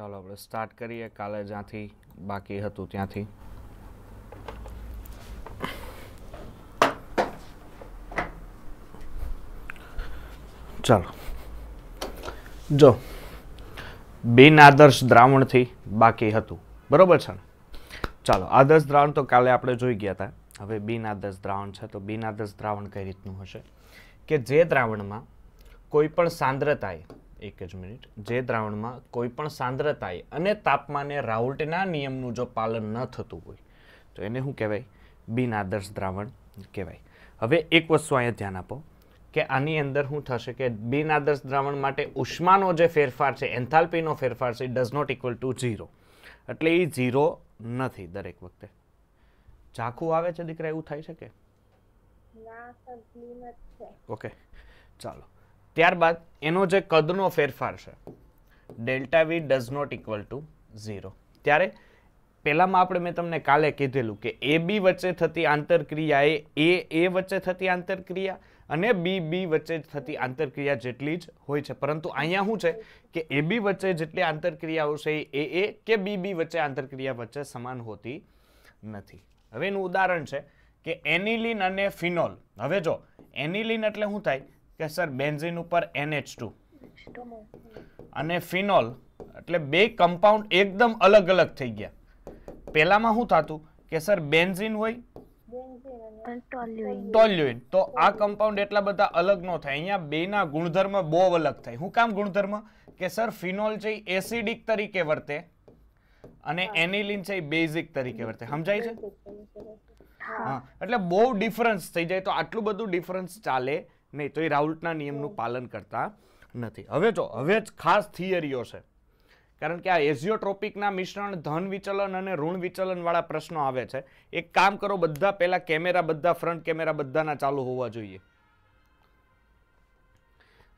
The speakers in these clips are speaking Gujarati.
ચાલો આપણે સ્ટાર્ટ કરીએ કાલે જ્યાંથી બાકી હતું ત્યાંથી ચાલો જો બિન આદર્શ દ્રાવણથી બાકી હતું બરોબર છે ને ચાલો આદર્શ દ્રાવણ તો કાલે આપણે જોઈ ગયા હતા હવે બિન આદર્શ દ્રાવણ છે તો બિન આદર્શ દ્રાવણ કઈ રીતનું હશે કે જે દ્રાવણમાં કોઈ પણ સાંદ્રતાએ એક જ મિનિટ જે દ્રાવણમાં કોઈ પણ સાંદ્રતાએ અને તાપમાને રાઉલ્ટના નિયમનું જો પાલન ન થતું હોય તો એને શું કહેવાય બિનઆદર્શ દ્રાવણ કહેવાય હવે એક વસ્તુ અહીંયા ધ્યાન આપો કે આની અંદર શું થશે કે બિનઆદર્શ દ્રાવણ માટે ઉષ્માનો જે ફેરફાર છે એન્થાલ્પીનો ફેરફાર છે does not equal to zero એટલે એ ઝીરો નથી દરેક વખતે ઝાંખું આવે છે દીકરા એવું થાય છે કે ઓકે ચાલો ત્યારબાદ એનો જે કદનો ફેરફાર છે delta V does not equal to zero ત્યારે પહેલાંમાં આપણે મેં તમને કાલે કીધેલું કે એ બી વચ્ચે થતી આંતરક્રિયા એ એ એ વચ્ચે થતી આંતરક્રિયા અને બી બી વચ્ચે થતી આંતરક્રિયા જેટલી જ હોય છે પરંતુ અહીંયા શું છે કે એ બી વચ્ચે જેટલી આંતરક્રિયાઓ છે એ એ કે બી બી વચ્ચે આંતરક્રિયા વચ્ચે સમાન હોતી નથી હવે એનું ઉદાહરણ છે કે એનિલિન અને ફિનોલ હવે જો એનિલિન એટલે શું થાય કે સર બેન્ઝિન ઉપર એનએચ ટુ અને ફિનોલ એટલે બે કમ્પાઉન્ડ એકદમ અલગ અલગ થઈ ગયા પહેલામાં શું થતું કે સર બેન્ઝિન હોય ટોલ્યુઇન તો આ કમ્પાઉન્ડ એટલા બધા અલગ ન થાય અહીંયા બેના ગુણધર્મ બહુ અલગ થાય શું કામ ગુણધર્મ કે સર ફિનોલ છે એસિડિક તરીકે વર્તે અને એનિલિન છે બેઝિક તરીકે વર્તે સમજાય છે હા એટલે બહુ ડિફરન્સ થઈ જાય તો આટલું બધું ડિફરન્સ ચાલે નહીં તો એ રાઉલ્ટના નિયમનું પાલન કરતા નથી હવે જો હવે જ ખાસ થિયરીઓ છે કારણ કે આ એઝિયોટ્રોપિકના મિશ્રણ ધન વિચલન અને ઋણ વિચલનવાળા પ્રશ્નો આવે છે એક કામ કરો બધા પહેલાં કેમેરા બધા ફ્રન્ટ કેમેરા બધાના ચાલુ હોવા જોઈએ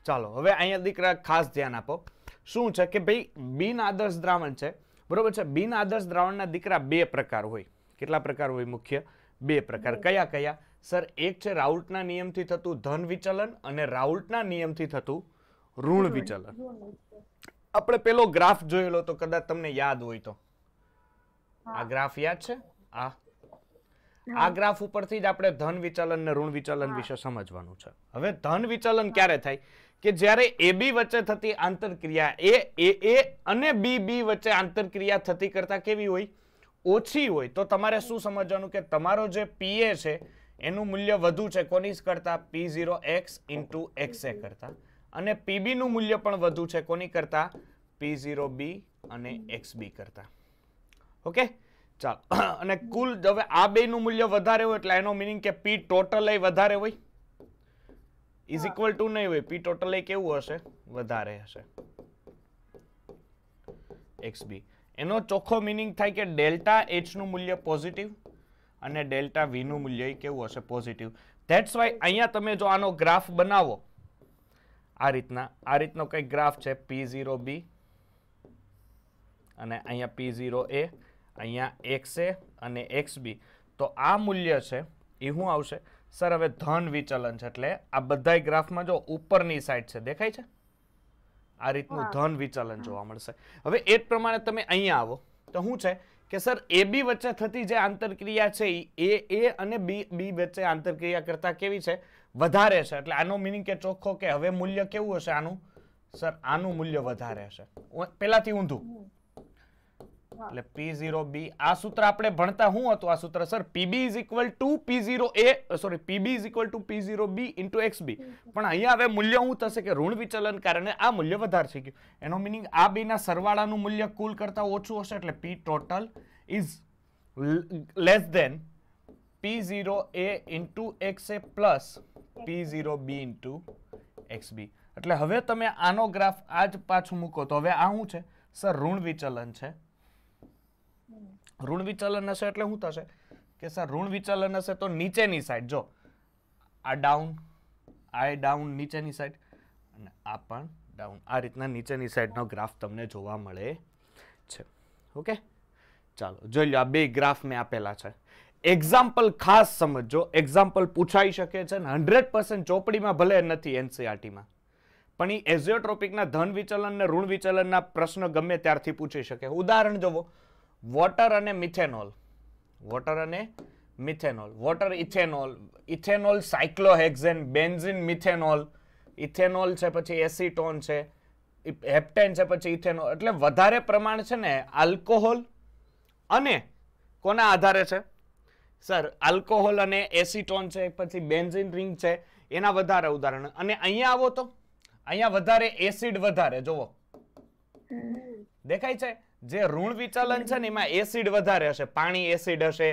ચાલો હવે અહીંયા દીકરા ખાસ ધ્યાન આપો શું છે કે ભાઈ બિન આદર્શ દ્રાવણ છે બરોબર છે બિન આદર્શ દ્રાવણના દીકરા બે પ્રકાર હોય કેટલા પ્રકાર હોય મુખ્ય બે પ્રકાર કયા કયા સર એક છે રાઉટના નિયમથી થતું ધન વિચલન અને રાઉટના નિયમથી થતું ઋણ વિચલન આપણે પેલો ગ્રાફ જોયેલો તો કદાચ તમને યાદ હોય તો આ ગ્રાફ યાદ છે આ આ ગ્રાફ ઉપરથી જ આપણે ધન વિચલન ને ઋણ વિચલન વિશે સમજવાનું છે હવે ધન વિચલન ક્યારે થાય કે જ્યારે એ બી વચ્ચે થતી આંતરક્રિયા એ એ એ અને બી બી વચ્ચે આંતરક્રિયા થતી કરતા કેવી હોય ઓછી હોય તો તમારે શું સમજવાનું કે તમારો જે પીએ છે એનું મૂલ્ય વધુ છે કોની કરતાં P zero X into X A કરતાં અને પીબીનું મૂલ્ય પણ વધુ છે કોની કરતાં પી ઝીરો બી અને એક્સ બી કરતાં ઓકે ચાલો અને કુલ હવે આ બેનું મૂલ્ય વધારે હોય એટલે એનો મિનિંગ કે પી ટોટલ વધારે હોય ઇઝ ઇક્વલ ટુ નહીં હોય પી ટોટલ કેવું હશે વધારે હશે એક્સ બી એનો ચોખ્ખો મિનિંગ થાય કે ડેલ્ટા એચનું મૂલ્ય પોઝિટિવ અને ડેલ્ટા વીનું મૂલ્ય એ કેવું હશે પોઝિટિવ ધેટ્સ વાય અહીંયા તમે જો આનો ગ્રાફ બનાવો આ રીતના આ રીતનો કંઈક ગ્રાફ છે પી ઝીરો બી અને અહીંયા પી ઝીરો એ અહીંયા એક્સ એ અને એક્સ બી તો આ મૂલ્ય છે એ શું આવશે સર હવે ધન વિચલન છે એટલે આ બધા ગ્રાફમાં જો ઉપરની સાઈડ છે દેખાય છે આ રીતનું ધન વિચલન જોવા મળશે હવે એ જ પ્રમાણે તમે અહીંયા આવો તો શું છે કે સર એ બી વચ્ચે થતી જે આંતરક્રિયા છે એ એ અને બી બી વચ્ચે આંતરક્રિયા કરતાં કેવી છે વધારે છે એટલે આનો મિનિંગ કે ચોખ્ખો કે હવે મૂલ્ય કેવું હશે આનું સર આનું મૂલ્ય વધારે હશે પહેલાંથી ઊંધું એટલે પી ઝીરો બી આ સૂત્ર આપણે ભણતા શું હતું આ સૂત્ર sir PB is equal to P zero A sorry PB is equal to P zero B into X B પણ અહીંયા હવે મૂલ્ય શું થશે કે ઋણ વિચલન કારણે આ મૂલ્ય વધારે થઈ ગયું એનો મિનિંગ આ બીના સરવાળાનું મૂલ્ય કુલ કરતાં ઓછું હશે એટલે P total is less than P zero A into X A plus P zero B into X B એટલે હવે તમે આનો ગ્રાફ આ જ પાછું મૂકો તો હવે આ શું છે સર ઋણ વિચલન છે ઋણ વિચલન હશે એટલે શું થશે કે સર ઋણ વિચલન હશે તો નીચેની સાઈડ જો આ ડાઉન આ ડાઉન નીચેની સાઈડ અને આ પણ ડાઉન આ રીતના નીચેની સાઈડનો ગ્રાફ તમને જોવા મળે છે ઓકે ચાલો જોઈ લો આ બે ગ્રાફ મેં આપેલા છે એક્ઝામ્પલ ખાસ સમજો એક્ઝામ્પલ પૂછાઈ શકે છે ને હંડ્રેડ પર્સન્ટ ચોપડીમાં ભલે નથી એનસીઆરટીમાં e પણ એ એઝિયોટ્રોપિકના ધન વિચલન ને ઋણ વિચલનના પ્રશ્ન ગમે ત્યારથી પૂછી શકે ઉદાહરણ જોવો વોટર અને મિથેનોલ વોટર અને methanol water ethanol ethanol cyclohexane benzene methanol ethanol છે પછી એસિટોન છે હેપ્ટેન છે પછી ઇથેનોલ એટલે વધારે પ્રમાણ છે ને આલ્કોહોલ અને કોના આધારે છે સર આલ્કોહોલ અને એસિટોન છે પછી બેન્ઝિન રિંગ છે એના વધારે ઉદાહરણ અને અહીંયા આવો તો અહીંયા વધારે એસિડ વધારે જુઓ દેખાય છે જે ઋણ વિચલન છે ને એમાં એસિડ વધારે હશે પાણી એસિડ હશે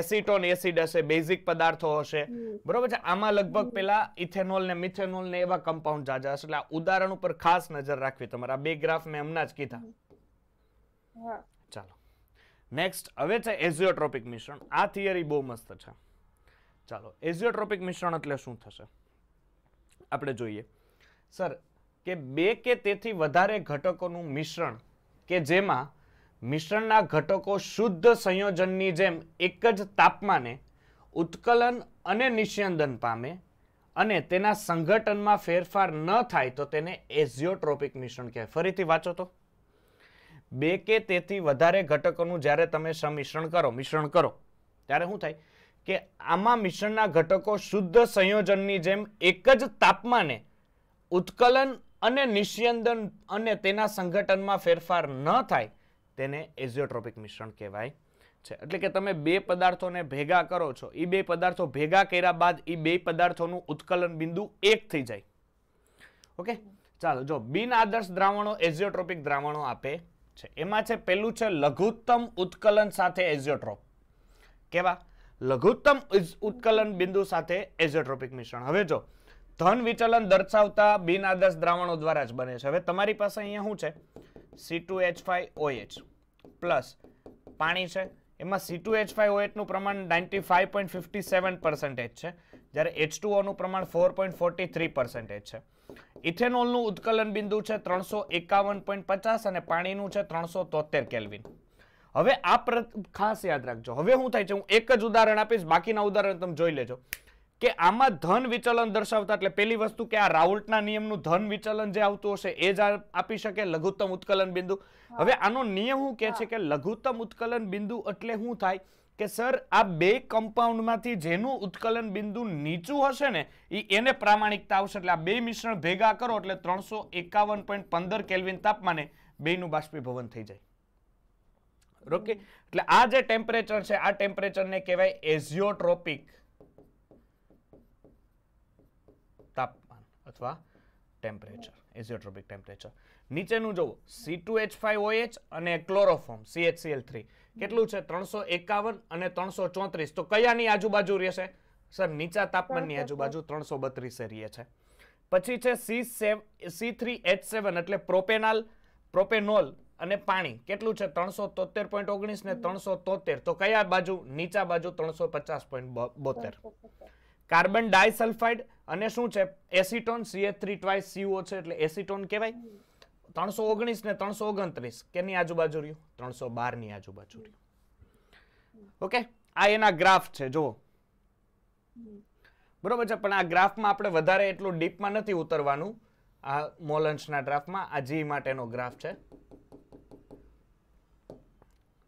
એસિટોન એસિડ હશે બેઝિક પદાર્થો હશે બરોબર છે આમાં લગભગ પેલા ઇથેનોલ ને મિથેનોલ ને એવા કમ્પાઉન્ડ જાજા હશે એટલે આ ઉદાહરણ ઉપર ખાસ નજર રાખવી તમારા બે ગ્રાફ મેં હમણાં જ કીધા ચાલો નેક્સ્ટ હવે છે એઝિયોટ્રોપિક મિશ્રણ આ થિયરી બહુ મસ્ત છે ચાલો એઝિયોટ્રોપિક મિશ્રણ એટલે શું થશે આપણે જોઈએ સર કે બે કે તેથી વધારે ઘટકોનું મિશ્રણ કે જેમાં મિશ્રણના ઘટકો શુદ્ધ સંયોજનની જેમ એક જ તાપમાને ઉત્કલન અને નિસ્યંદન પામે અને તેના સંગઠનમાં ફેરફાર ન થાય તો તેને એઝિયોટ્રોપિક મિશ્રણ કહેવાય ફરીથી વાંચો તો બે કે તેથી વધારે ઘટકોનું જ્યારે તમે સમિશ્રણ કરો મિશ્રણ કરો ત્યારે શું થાય કે આમાં મિશ્રણના ઘટકો શુદ્ધ સંયોજનની જેમ એક જ તાપમાને ઉત્કલન અને નિસ્યંદન અને તેના સંગઠનમાં ફેરફાર ન થાય તેને એઝિયોટ્રોપિક મિશ્રણ કહેવાય છે એટલે કે તમે બે પદાર્થોને ભેગા કરો છો એ બે પદાર્થો ભેગા કર્યા બાદ એ બે પદાર્થોનું ઉત્કલન બિંદુ એક થઈ જાય ઓકે ચાલો જો બિન આદર્શ દ્રાવણો એઝિયોટ્રોપિક દ્રાવણો આપે છે એમાં છે પેલું છે લઘુત્તમ ઉત્કલન સાથે એઝિયોટ્રોપ કેવા લઘુત્તમ ઉત્કલન બિંદુ સાથે એઝિયોટ્રોપિક મિશ્રણ હવે જો ધન વિચલન દર્શાવતા બિનઆદર્શ દ્રાવણો દ્વારા જ બને છે હવે તમારી પાસે અહીંયા શું છે C two H five OH plus પાણી છે એમાં સી ટુ એચ ફાઈવ ઓએચનું પ્રમાણ ninety five point fifty seven percentage છે જ્યારે એચ ટુ ઓનું પ્રમાણ four point forty three percentage છે ઇથેનોલનું ઉત્કલન બિંદુ છે ત્રણસો એકાવન પોઈન્ટ પચાસ અને પાણીનું છે ત્રણસો તોતેર કેલ્વિન હવે આ ખાસ યાદ રાખજો હવે શું થાય છે હું એક જ ઉદાહરણ આપીશ બાકીના ઉદાહરણ તમે જોઈ લેજો કે આમાં ધન વિચલન દર્શાવતા એટલે પેલી વસ્તુ કે આ રાઉલ્ટના નિયમનું ધન વિચલન જે આવતું હશે એ જ આપી શકે લઘુત્તમ ઉત્કલન બિંદુ હવે આનો નિયમ હું કહે છે કે લઘુત્તમ ઉત્કલન બિંદુ એટલે શું થાય કે સર આ બે કમ્પાઉન્ડમાંથી જેનું ઉત્કલન બિંદુ નીચું હશે ને એ એને પ્રામાણિકતા આવશે એટલે આ બે મિશ્રણ ભેગા કરો એટલે ત્રણસો એકાવન પોઈન્ટ પંદર કેલ્વિન તાપમાને બેનું બાષ્પીભવન થઈ જાય ઓકે એટલે આ જે ટેમ્પરેચર છે આ ટેમ્પરેચરને કહેવાય એઝિયોટ્રોપિક અથવા ટેમ્પરેચર એઝિયોટ્રોપિક ટેમ્પરેચર નીચેનું જુઓ C two H five OH અને ક્લોરોફોર્મ સી સીએચસીએલ થ્રી કેટલું છે ત્રણસો એકાવન અને ત્રણસો ચોત્રીસ તો કયાની આજુબાજુ રહેશે સર નીચા તાપમાનની આજુબાજુ ત્રણસો બત્રીસે રહે છે પછી છે સી સેવ સી થ્રી એચ સેવન એટલે પ્રોપેનાલ પ્રોપેનોલ અને પાણી કેટલું છે ત્રણસો તોતેર પોઈન્ટ ઓગણીસ ને ત્રણસો તોતેર તો કયા બાજુ નીચા બાજુ ત્રણસો પચાસ પોઈન્ટ બોતેર કાર્બન ડાયસલ્ફાઇડ અને શું છે acetone CA three twice CO છે એટલે એસિટોન કહેવાય ત્રણસો ઓગણીસ ને ત્રણસો ઓગણત્રીસ કેની આજુબાજુ રહ્યું ત્રણસો બારની આજુબાજુ રહ્યું ઓકે આ એના ગ્રાફ છે જુઓ બરોબર છે પણ આ ગ્રાફમાં આપણે વધારે એટલું ડીપમાં નથી ઉતરવાનું આ મોલન્સના ગ્રાફમાં આ જી માટેનો ગ્રાફ છે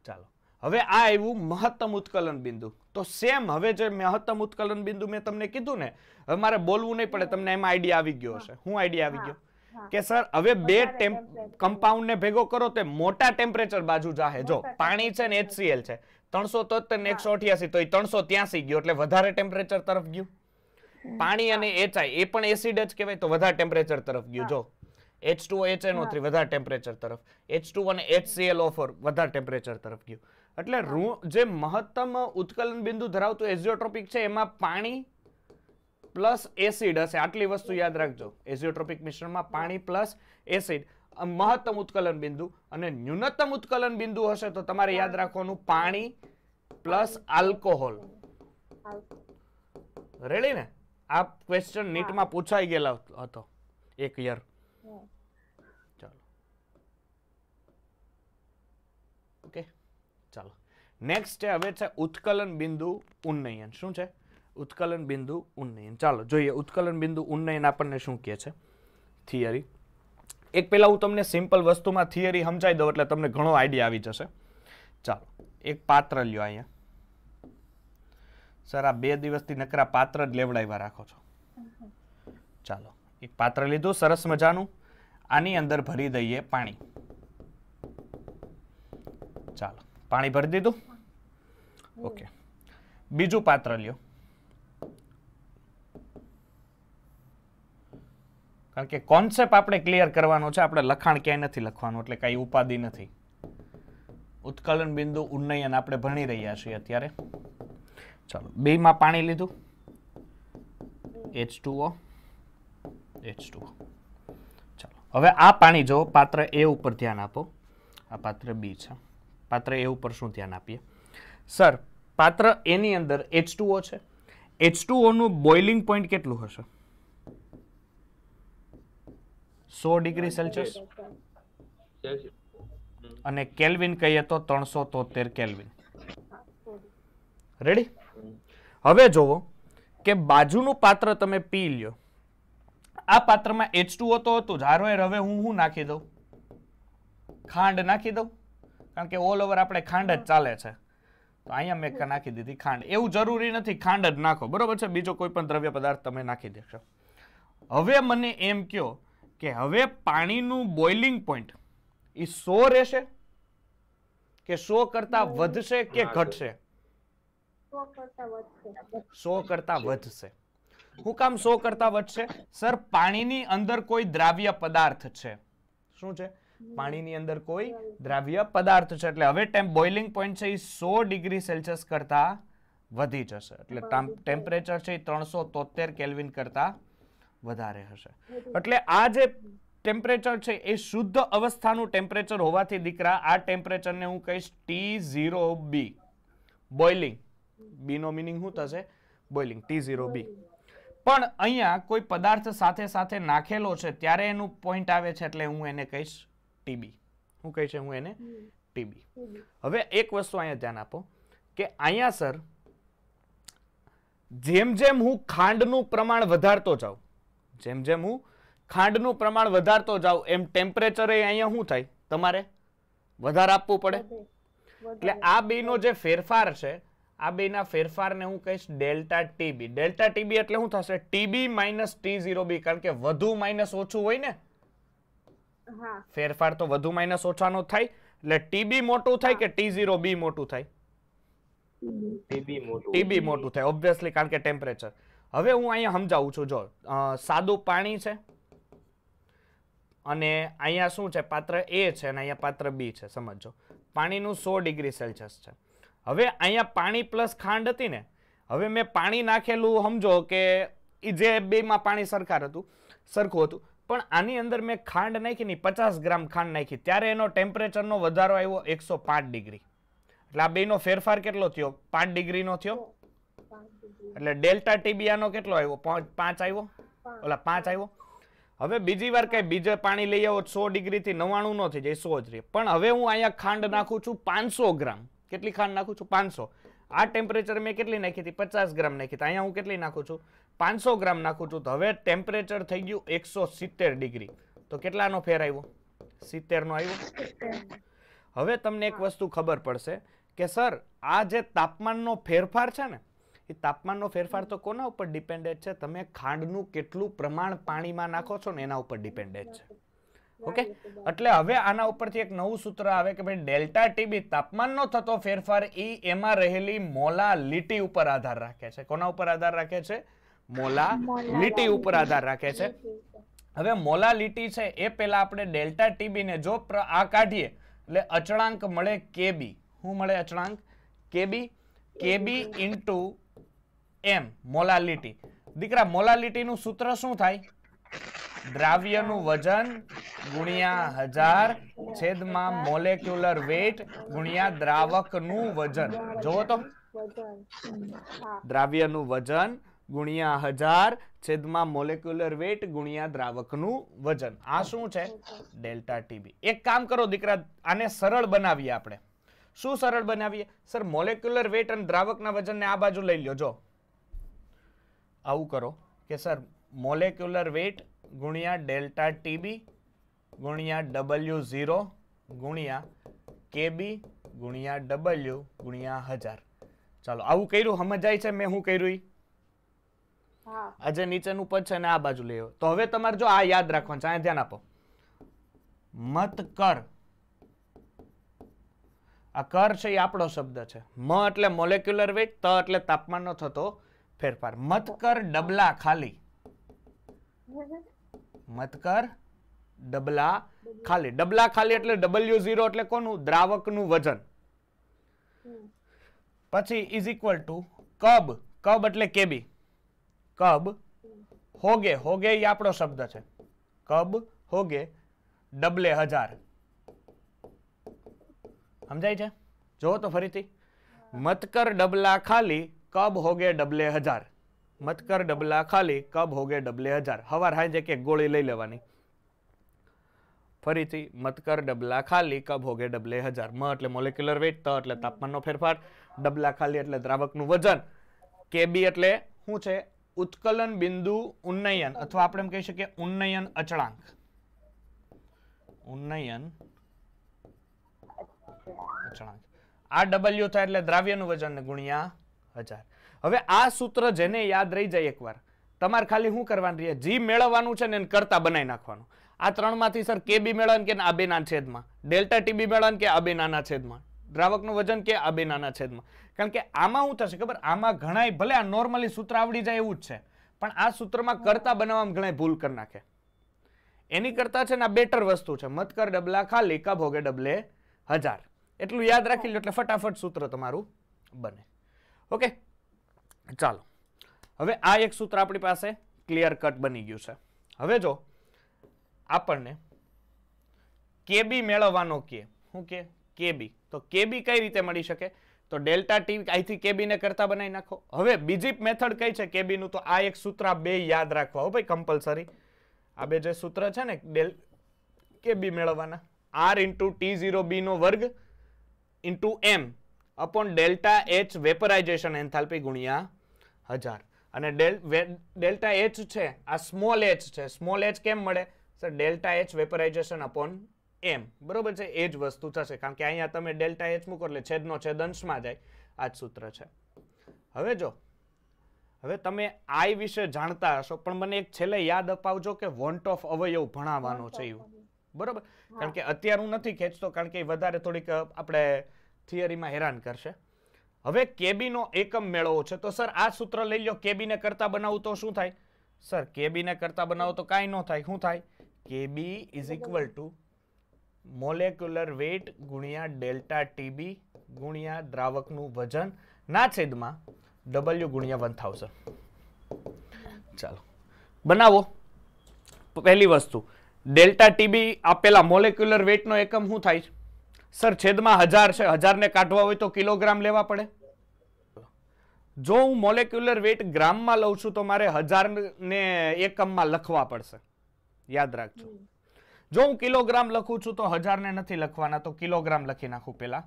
ચાલો હવે આ આવ્યું મહત્તમ ઉત્કલન બિંદુ તો સેમ હવે જે મહત્તમ ઉત્કલન બિંદુ મેં તમને કીધું ને હવે મારે બોલવું નહીં પડે તમને એમાં આઈડિયા આવી ગયો હશે હું આઈડિયા આવી ગયો કે સર હવે બે કમ્પાઉન્ડ ને ભેગો કરો તે મોટા ટેમ્પરેચર બાજુ જાહે જો પાણી છે ને એચસીએલ છે ત્રણસો તોતેર ને એકસો અઠ્યાસી તો એ ત્રણસો ત્યાંસી ગયો એટલે વધારે ટેમ્પરેચર તરફ ગયું પાણી અને એચઆઈ એ પણ એસિડ જ કહેવાય તો વધારે ટેમ્પરેચર તરફ ગયું જો H H two H2O three વધારે ટેમ્પરેચર તરફ એચ ટુ અને HCl ઓફર વધારે ટેમ્પરેચર તરફ ગયું એટલે ઋણ જે મહત્તમ ઉત્કલન બિંદુ ધરાવતું એઝિયોટ્રોપિક છે એમાં પાણી પ્લસ એસિડ હશે આટલી વસ્તુ યાદ રાખજો એઝિયોટ્રોપિક મિશ્રણમાં પાણી પ્લસ એસિડ મહત્તમ ઉત્કલન બિંદુ અને ન્યૂનતમ ઉત્કલન બિંદુ હશે તો તમારે યાદ રાખવાનું પાણી પ્લસ આલ્કોહોલ રેડી ને આ ક્વેશ્ચન નીટમાં પૂછાઈ ગયેલા હતો એક યર ચાલો નેક્સ્ટ છે હવે છે ઉત્કલન બિંદુ ઉન્નયન શું છે ઉત્કલન બિંદુ ઉન્નયન ચાલો જોઈએ ઉત્કલન બિંદુ ઉન્નયન આપણને શું કહે છે થિયરી એક પહેલાં હું તમને સિમ્પલ વસ્તુમાં થિયરી સમજાવી દઉં એટલે તમને ઘણો આઈડિયા આવી જશે ચાલો એક પાત્ર લ્યો અહીંયા સર આ બે દિવસથી નકરા પાત્ર જ લેવડાવ્યા રાખો છો ચાલો એક પાત્ર લીધું સરસ મજાનું આની અંદર ભરી દઈએ પાણી પાણી ભરી દીધું ઓકે બીજું પાત્ર લ્યો કારણ કે કોન્સેપ્ટ આપણે ક્લિયર કરવાનો છે આપણે લખાણ ક્યાંય નથી લખવાનું એટલે કાંઈ ઉપાધિ નથી ઉત્કલન બિંદુ ઉન્નયન આપણે ભણી રહ્યા છીએ અત્યારે ચાલો બેમાં પાણી લીધું એચ ટુઓ એચ ટુઓ ચાલો હવે આ પાણી જો પાત્ર એ ઉપર ધ્યાન આપો આ પાત્ર બી છે પાત્ર એ ઉપર શું ધ્યાન આપીએ સર પાત્ર એની અંદર એચ છે એચ ટુઓનું બોઇલિંગ પોઈન્ટ કેટલું હશે સો ડિગ્રી સેલ્સિયસ અને કેલ્વિન કહીએ તો ત્રણસો તોતેર કેલ્વિન રેડી હવે જુઓ કે બાજુનું પાત્ર તમે પી લ્યો આ પાત્રમાં એચ ટુઓ તો હતું જ હારો રવે હું નાખી દઉં ખાંડ નાખી દઉં કારણ કે ઓલ ઓવર આપણે ખાંડ જ ચાલે છે તો અહીંયા મેં નાખી દીધી ખાંડ એવું જરૂરી નથી ખાંડ જ નાખો બરોબર છે બીજો કોઈ પણ દ્રવ્ય પદાર્થ તમે નાખી દેશો હવે મને એમ કહો કે હવે પાણીનું બોઇલિંગ પોઈન્ટ એ સો રહેશે કે સો કરતા વધશે કે ઘટશે સો કરતા વધશે હું કામ સો કરતા વધશે સર પાણીની અંદર કોઈ દ્રાવ્ય પદાર્થ છે શું છે પાણીની અંદર કોઈ દ્રાવ્ય પદાર્થ છે એટલે હવે ટેમ્પ બોઇલિંગ પોઈન્ટ છે એ સો ડિગ્રી સેલ્સિયસ કરતાં વધી જશે એટલે ટેમ્પરેચર છે એ ત્રણસો તોતેર કેલ્વિન કરતાં વધારે હશે એટલે આ જે ટેમ્પરેચર છે એ શુદ્ધ અવસ્થાનું ટેમ્પરેચર હોવાથી દીકરા આ ટેમ્પરેચરને હું કહીશ ટી ઝીરો બી બોઇલિંગ બીનો મિનિંગ શું થશે બોઇલિંગ ટી ઝીરો બી પણ અહીંયા કોઈ પદાર્થ સાથે સાથે નાખેલો છે ત્યારે એનું પોઈન્ટ આવે છે એટલે હું એને કહીશ ટીબી શું કહે છે હું એને ટીબી હવે એક વસ્તુ અહીંયા ધ્યાન આપો કે અહીંયા સર જેમ જેમ હું ખાંડનું પ્રમાણ વધારતો જાઉં જેમ જેમ હું ખાંડનું પ્રમાણ વધારતો જાઉં એમ ટેમ્પરેચરે અહીંયા શું થાય તમારે વધારે આપવું પડે એટલે આ બેનો જે ફેરફાર છે આ બેના ફેરફારને હું કહીશ ડેલ્ટા ટીબી ડેલ્ટા ટીબી એટલે શું થશે TB minus T zero B કારણ કે વધુ માઇનસ ઓછું હોય ને ફેરફાર તો વધુ માઇનસ ઓછાનો થાય એટલે ટીબી મોટું થાય કે ટી ઝીરો બી મોટું થાય ટીબી મોટું થાય ઓબ્વિયસલી કારણ કે ટેમ્પરેચર હવે હું અહીંયા સમજાવું છું જો સાદું પાણી છે અને અહીંયા શું છે પાત્ર એ છે અને અહીંયા પાત્ર બી છે સમજો પાણીનું સો ડિગ્રી સેલ્સિયસ છે હવે અહીંયા પાણી પ્લસ ખાંડ હતી ને હવે મેં પાણી નાખેલું સમજો કે જે બેમાં પાણી સરખાર હતું સરખું હતું પણ આની અંદર મેં ખાંડ નાખી ને પચાસ ગ્રામ ખાંડ નાખી ત્યારે એનો ટેમ્પરેચરનો વધારો આવ્યો એકસો પાંચ ડિગ્રી એટલે આ બેનો ફેરફાર કેટલો થયો પાંચ ડિગ્રીનો થયો એટલે ડેલ્ટા ટીબીયાનો કેટલો આવ્યો પાંચ આવ્યો ઓલા પાંચ આવ્યો હવે બીજી વાર કઈ બીજે પાણી લઈ આવો સો ડિગ્રીથી નવાણું નો થઈ જાય સો જ રહે પણ હવે હું અહીંયા ખાંડ નાખું છું પાંચસો ગ્રામ કેટલી ખાંડ નાખું છું પાંચસો આ ટેમ્પરેચર મેં કેટલી નાખી હતી પચાસ ગ્રામ નાખી હતી અહીંયા હું કેટલી નાખું છું પાંચસો ગ્રામ નાખું છું તો હવે ટેમ્પરેચર થઈ ગયું એકસો સિત્તેર ડિગ્રી તો કેટલાનો ફેર આવ્યો સિત્તેરનો આવ્યો હવે તમને એક વસ્તુ ખબર પડશે કે સર આ જે તાપમાનનો ફેરફાર છે ને એ તાપમાનનો ફેરફાર તો કોના ઉપર ડિપેન્ડેડ છે તમે ખાંડનું કેટલું પ્રમાણ પાણીમાં નાખો છો ને એના ઉપર ડિપેન્ડેડ છે ઓકે એટલે હવે આના ઉપરથી એક નવું સૂત્ર આવે કે ભાઈ ડેલ્ટા ટીબી તાપમાનનો થતો ફેરફાર એ એમાં રહેલી મોલા લીટી ઉપર આધાર રાખે છે કોના ઉપર આધાર રાખે છે મોલા લીટી ઉપર આધાર રાખે છે હવે મોલાલિટી છે એ પેલા આપણે ડેલ્ટા ટીબી ને જો આ કાઢીએ એટલે અચળાંક મળે કેબી શું મળે અચળાંક કેબી કેબી ઇન્ટુ એમ મોલાલિટી દીકરા મોલાલિટીનું સૂત્ર શું થાય દ્રાવ્યનું વજન ગુણ્યા હજાર છેદમાં મોલેક્યુલર વેટ ગુણ્યા દ્રાવકનું વજન જોવો તો દ્રાવ્યનું વજન ગુણ્યા હજાર છેદમાં મોલેક્યુલર વેટ ગુણ્યા દ્રાવકનું વજન આ શું છે ડેલ્ટા ટીબી એક કામ કરો દીકરા આને સરળ બનાવીએ આપણે શું સરળ બનાવીએ સર મોલેક્યુલર વેટ અને દ્રાવકના વજનને આ બાજુ લઈ લ્યો જો આવું કરો કે સર મોલેક્યુલર વેટ ગુણ્યા ડેલ્ટા ટીબી ગુણ્યા ડબલ્યુ ઝીરો ગુણ્યા કેબી ગુણ્યા ડબલ્યુ ગુણ્યા હજાર ચાલો આવું કર્યું સમજાય છે મેં શું કર્યું હા આ જે નીચેનું પદ છે ને આ બાજુ લઈ તો હવે તમારે જો આ યાદ રાખવાનું છે આ ધ્યાન આપો મત કર આ કર છે એ આપણો શબ્દ છે મ એટલે મોલેક્યુલર વેટ ત એટલે તાપમાનનો થતો ફેરફાર મત કર ડબલા ખાલી મત કર ડબલા ખાલી ડબલા ખાલી એટલે ડબલ્યુ ઝીરો એટલે કોનું દ્રાવકનું વજન પછી ઇઝ ઇક્વલ ટુ કબ કબ એટલે કેબી કબ હોગે હોગે એ આપણો શબ્દ છે કબ હોગે ડબલે હજાર સમજાય છે જુઓ તો ફરીથી મતકર ડબલા ખાલી કબ હોગે ડબલે હજાર મતકર ડબલા ખાલી કબ હોગે ડબલે હજાર હવાર હાજે કે ગોળી લઈ લેવાની ફરીથી મતકર ડબલા ખાલી કબ હોગે ડબલે હજાર મ એટલે મોલેક્યુલર વેટ ત એટલે તાપમાનનો ફેરફાર ડબલા ખાલી એટલે દ્રાવકનું વજન કે બી એટલે શું છે ઉત્કલન બિંદુ ઉન્નયન અથવા આપણે એમ કહી શકીએ ઉન્નયન અચળાંક ઉન્નયન અચળાંક આ ડબલ્યુ થાય એટલે દ્રાવ્યનું વજન ગુણ્યા હજાર હવે આ સૂત્ર જેને યાદ રહી જાય એકવાર તમારે ખાલી શું કરવાનું રહે જી મેળવવાનું છે ને એને કરતા બનાવી નાખવાનું આ ત્રણમાંથી સર કે બી મેળવે કે આ બેના છેદમાં ડેલ્ટા ટીબી મેળવે કે આ બેનાના છેદમાં દ્રાવકનું વજન કે આ બે નાના છેદમાં કારણ કે આમાં શું થશે ખબર આમાં ઘણાય ભલે આ નોર્મલી સૂત્ર આવડી જાય એવું જ છે પણ આ સૂત્રમાં કરતા બનાવવામાં ઘણાય ભૂલ કરી નાખે એની કરતા છે ને આ બેટર વસ્તુ છે મત કર ડબલા ખાલી કા ભોગે ડબલે હજાર એટલું યાદ રાખી લો એટલે ફટાફટ સૂત્ર તમારું બને ઓકે ચાલો હવે આ એક સૂત્ર આપણી પાસે ક્લિયર કટ બની ગયું છે હવે જો આપણને કેબી મેળવવાનો કે શું કે કેબી તો કેબી કઈ રીતે મળી શકે તો ડેલ્ટા ટી અહીંથી કેબીને કરતા બનાવી નાખો હવે બીજી મેથડ કઈ છે કેબીનું તો આ એક સૂત્ર બે યાદ રાખવા હો ભાઈ કમ્પલસરી આ બે જે સૂત્ર છે ને ડેલ કેબી મેળવવાના આર ઇન્ટુ ટી ઝીરો બીનો વર્ગ into M upon delta H vaporization enthalpy ગુણ્યા હજાર અને ડેલ ડેલ્ટા એચ છે આ સ્મોલ એચ છે સ્મોલ એચ કેમ મળે sir delta H vaporization upon M બરોબર છે એ જ વસ્તુ થશે કારણ કે અહીંયા તમે ડેલ્ટા એચ મૂકો એટલે છેદનો છેદ અંશમાં જાય આ જ સૂત્ર છે હવે જો હવે તમે આઈ વિશે જાણતા હશો પણ મને એક છેલ્લે યાદ અપાવજો કે વોન્ટ ઓફ અવયવ ભણાવવાનો છે એવું બરાબર કારણ કે અત્યારે હું નથી ખેંચતો કારણ કે વધારે થોડીક આપણે થિયરીમાં હેરાન કરશે હવે કેબીનો એકમ મેળવવો છે તો સર આ સૂત્ર લઈ લો કેબીને કરતા બનાવું તો શું થાય સર કેબીને કરતા બનાવો તો કાંઈ ન થાય શું થાય KB is equal to molecular weight ગુણ્યા ડેલ્ટા ટીબી ગુણ્યા દ્રાવકનું વજન ના છેદમાં ડબલ્યુ ગુણ્યા વન થાઉઝન્ડ ચાલો બનાવો પહેલી વસ્તુ ડેલ્ટા ટીબી આપેલા મોલેક્યુલર વેટનો એકમ શું થાય સર છેદમાં હજાર છે હજારને કાઢવા હોય તો કિલોગ્રામ લેવા પડે જો હું મોલેક્યુલર વેટ ગ્રામમાં લઉં છું તો મારે હજારને એકમમાં લખવા પડશે યાદ રાખજો જો હું કિલોગ્રામ લખું છું તો હજારને નથી લખવાના તો કિલોગ્રામ લખી નાખું પહેલાં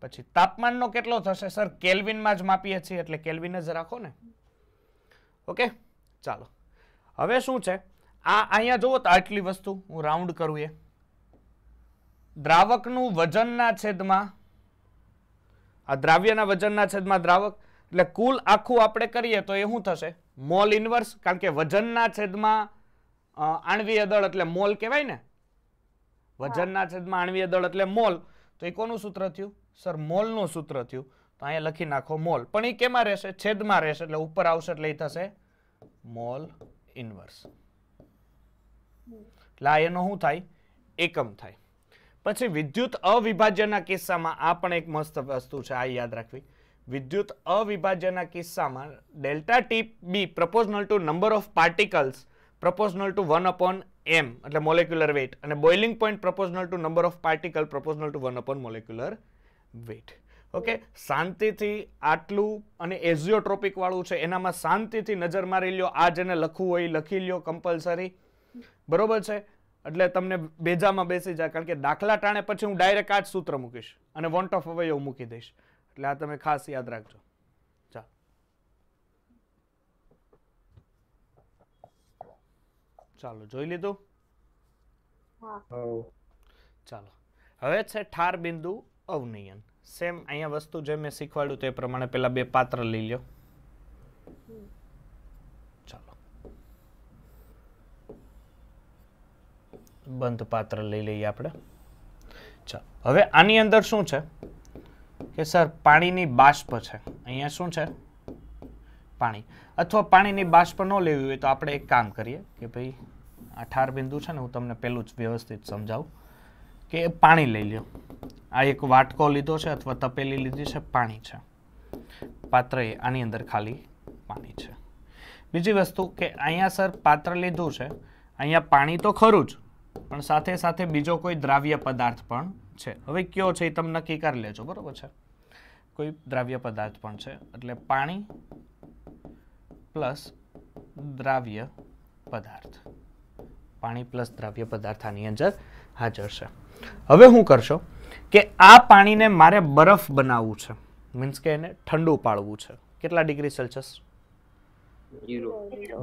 પછી તાપમાનનો કેટલો થશે સર કેલ્વિનમાં જ માપીએ છીએ એટલે કેલ્વિન જ રાખો ને ઓકે ચાલો હવે શું છે આ અહીંયા જુઓ તો આટલી વસ્તુ હું રાઉન્ડ કરું એ દ્રાવકનું વજનના છેદમાં આ દ્રાવ્યના વજનના છેદમાં દ્રાવક એટલે કુલ આખું આપણે કરીએ તો એ શું થશે મોલ ઇન્વર્સ કારણ કે વજનના છેદમાં આણવીય દળ એટલે મોલ કહેવાય ને વજનના છેદમાં આણવીય દળ એટલે મોલ તો એ કોનું સૂત્ર થયું સર મોલનું સૂત્ર થયું તો અહીંયા લખી નાખો મોલ પણ એ કેમાં રહેશે છેદમાં રહેશે એટલે ઉપર આવશે એટલે એ થશે મોલ ઇન્વર્સ એટલે આ એનો શું થાય એકમ થાય પછી વિદ્યુત અવિભાજ્યના કિસ્સામાં આ પણ એક મસ્ત વસ્તુ છે આ યાદ રાખવી વિદ્યુત અવિભાજ્યના કિસ્સામાં delta T B proportional to number of particles proportional to one upon M એટલે મોલેક્યુલર વેઇટ અને boiling point proportional to number of particle proportional to one upon molecular weight okay શાંતિથી આટલું અને એઝિયોટ્રોપિકવાળું છે એનામાં શાંતિથી નજર મારી લ્યો આ જેને લખવું હોય લખી લ્યો કમ્પલસરી બરોબર છે એટલે તમને બેજામાં બેસી જાય કારણ કે દાખલા ટાણે પછી હું ડાયરેક્ટ આ જ સૂત્ર મૂકીશ અને વોન્ટ ઓફ અવયવ મૂકી દઈશ એટલે આ તમે ખાસ યાદ રાખજો ચાલો જોઈ લીધું ચાલો હવે છે ઠાર બિંદુ અવનયન સેમ અહીંયા વસ્તુ જે મેં શીખવાડ્યું તે પ્રમાણે પેલા બે પાત્ર લઈ લ્યો ચાલો બંધ પાત્ર લઈ લઈએ આપણે ચાલો હવે આની અંદર શું છે કે સર પાણીની બાષ્પ છે અહીંયા શું છે પાણી અથવા પાણીની બાષ્પ ન લેવી હોય તો આપણે એક કામ કરીએ કે ભાઈ આ ઠાર બિંદુ છે ને હું તમને પહેલું જ વ્યવસ્થિત સમજાવું કે પાણી લઈ લ્યો આ એક વાટકો લીધો છે અથવા તપેલી લીધી છે પાણી છે પાત્ર એ આની અંદર ખાલી પાણી છે બીજી વસ્તુ કે અહીંયા સર પાત્ર લીધું છે અહીંયા પાણી તો ખરું જ પણ સાથે સાથે બીજો કોઈ દ્રાવ્ય પદાર્થ પણ છે હવે કયો છે એ તમે નક્કી કરી લેજો બરાબર છે કોઈ દ્રાવ્ય પદાર્થ પણ છે એટલે પાણી પ્લસ દ્રાવ્ય પદાર્થ પાણી પ્લસ દ્રાવ્ય પદાર્થ આની અંદર હાજર છે હવે હું કરશો કે આ પાણીને મારે બરફ બનાવવું છે મીન્સ કે એને ઠંડુ પાડવું છે કેટલા degree Celsius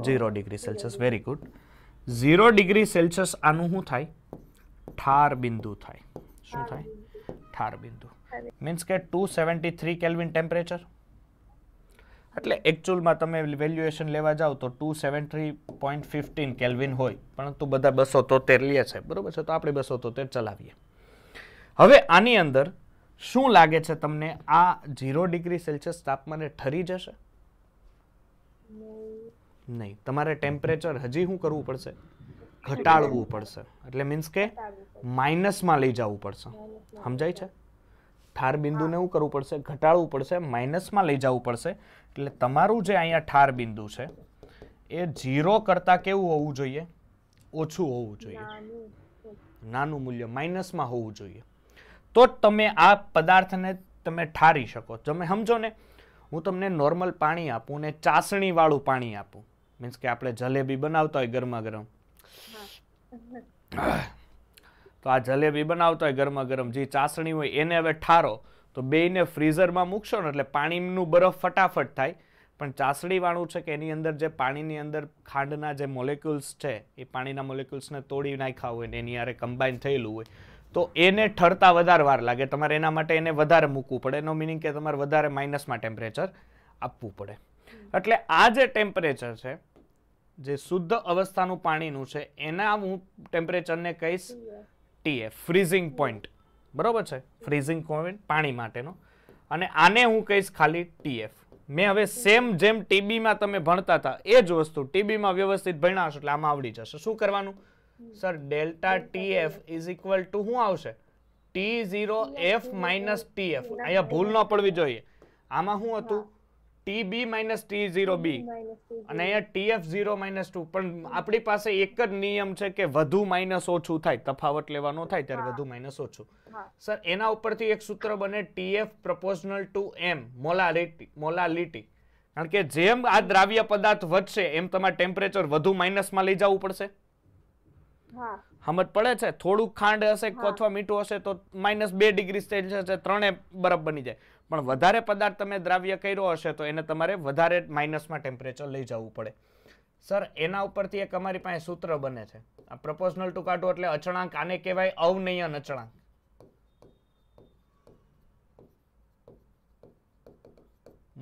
zero degree Celsius very good zero degree Celsius આનું શું થાય ઠાર બિંદુ થાય શું થાય ઠાર બિંદુ મીન્સ કે two seventy three Kelvin temperature એટલે એકચ્યુઅલમાં તમે વેલ્યુએશન લેવા જાઓ તો two seven three point fifteen Kelvin હોય પરંતુ બધા બસો તોતેર લે છે બરાબર છે તો આપણે બસો તોતેર ચલાવીએ હવે આની અંદર શું લાગે છે તમને આ ઝીરો ડિગ્રી સેલ્સિયસ તાપમાને ઠરી જશે નહીં તમારે ટેમ્પરેચર હજી શું કરવું પડશે ઘટાડવું પડશે એટલે મીન્સ કે માઇનસમાં લઈ જવું પડશે સમજાય છે ઠાર બિંદુને શું કરવું પડશે ઘટાડવું પડશે માઇનસમાં લઈ જવું પડશે એટલે તમારું જે અહીંયા ઠાર બિંદુ છે એ ઝીરો કરતાં કેવું હોવું જોઈએ ઓછું હોવું જોઈએ નાનું મૂલ્ય માઇનસમાં હોવું જોઈએ તો જ તમે આ પદાર્થને તમે ઠારી શકો તમે સમજો ને હું તમને નોર્મલ પાણી આપું ને ચાસણીવાળું પાણી આપું મીન્સ કે આપણે જલેબી બનાવતા હોય ગરમા ગરમ તો આ જલેબી બનાવતા હોય ગરમા ગરમ જે ચાસણી હોય એને હવે ઠારો તો બેયને ફ્રીઝરમાં મૂકશો ને એટલે પાણીનું બરફ ફટાફટ થાય પણ ચાસડીવાળું છે કે એની અંદર જે પાણીની અંદર ખાંડના જે મોલેક્યુલ્સ છે એ પાણીના મોલેક્યુલ્સને તોડી નાખ્યા હોય ને એની યારે કમ્બાઈન થયેલું હોય તો એને ઠરતા વધારે વાર લાગે તમારે એના માટે એને વધારે મૂકવું પડે એનો મિનિંગ કે તમારે વધારે માઇનસમાં ટેમ્પરેચર આપવું પડે એટલે આ જે ટેમ્પરેચર છે જે શુદ્ધ અવસ્થાનું પાણીનું છે એના હું ટેમ્પરેચરને કહીશ ટીએ ફ્રીઝિંગ પોઈન્ટ બરાબર છે ફ્રીઝિંગ કોમેન્ટ પાણી માટેનો અને આને હું કહીશ ખાલી ટીએફ મેં હવે સેમ જેમ ટીબીમાં તમે ભણતા હતા એ જ વસ્તુ ટીબીમાં વ્યવસ્થિત ભણ્યા એટલે આમાં આવડી જશે શું કરવાનું sir delta TF is equal to શું આવશે T zero F minus TF અહીંયા ભૂલ ન પડવી જોઈએ આમાં શું હતું T B minus T zero B અને અહીંયા ટીએફ ઝીરો માઇનસ ટુ પણ આપણી પાસે એક જ નિયમ છે કે વધુ માઇનસ ઓછું થાય તફાવત લેવાનો થાય ત્યારે વધુ માઇનસ ઓછું સર એના ઉપરથી એક સૂત્ર બને TF proportional to M molality molality કારણ કે જેમ આ દ્રાવ્ય પદાર્થ વધશે એમ તમારે ટેમ્પરેચર વધુ માં લઈ જવું પડશે હમત પડે છે થોડુંક ખાંડ હશે અથવા મીઠું હશે તો માઇનસ બે ડિગ્રી સેલ્સિયસ ત્રણે બરફ બની જાય પણ વધારે પદાર્થ તમે દ્રાવ્ય કર્યો હશે તો એને તમારે વધારે માઇનસમાં ટેમ્પરેચર લઈ જવું પડે સર એના ઉપરથી એક અમારી પાસે સૂત્ર બને છે આ પ્રપોઝનલ ટુ કાઢવું એટલે અચળાંક આને કહેવાય અવનયન અચળાંક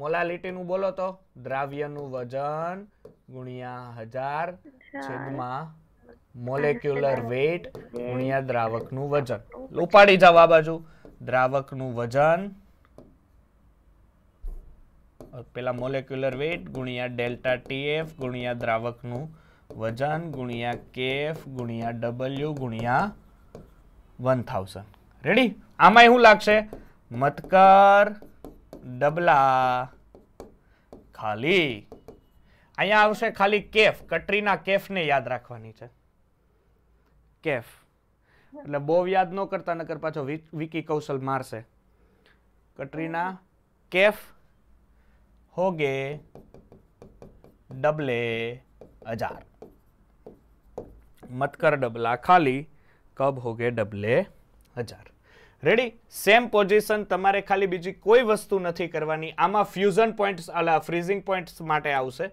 મોલાલિટીનું બોલો તો દ્રાવ્યનું વજન ગુણ્યા હજાર છેદમાં મોલેક્યુલર વેટ ગુણ્યા દ્રાવકનું વજન ઉપાડી જાવ આ બાજુ દ્રાવકનું વજન પેલા મોલેક્યુલર વેટ ગુણ્યા ડેલ્ટા ટીએફ ગુણ્યા દ્રાવકનું વજન ગુણ્યા કેએફ ગુણ્યા ડબલ્યુ ગુણ્યા વન થાઉઝન્ડ રેડી આમાં શું લાગશે મતકર ડબલા ખાલી અહીંયા આવશે ખાલી કેફ કટરીના કેફને યાદ રાખવાની છે કેફ એટલે બહુ યાદ ન કરતા નકર પાછો વિકી કૌશલ મારશે કટરીના કેફ हो गए डबले हजार मत कर डबला खाली कब हो गए डबले હજાર રેડી સેમ પોઝિશન તમારે ખાલી બીજી કોઈ વસ્તુ નથી કરવાની આમાં ફ્યુઝન પોઈન્ટ્સ અલા ફ્રીઝિંગ પોઈન્ટ્સ માટે આવશે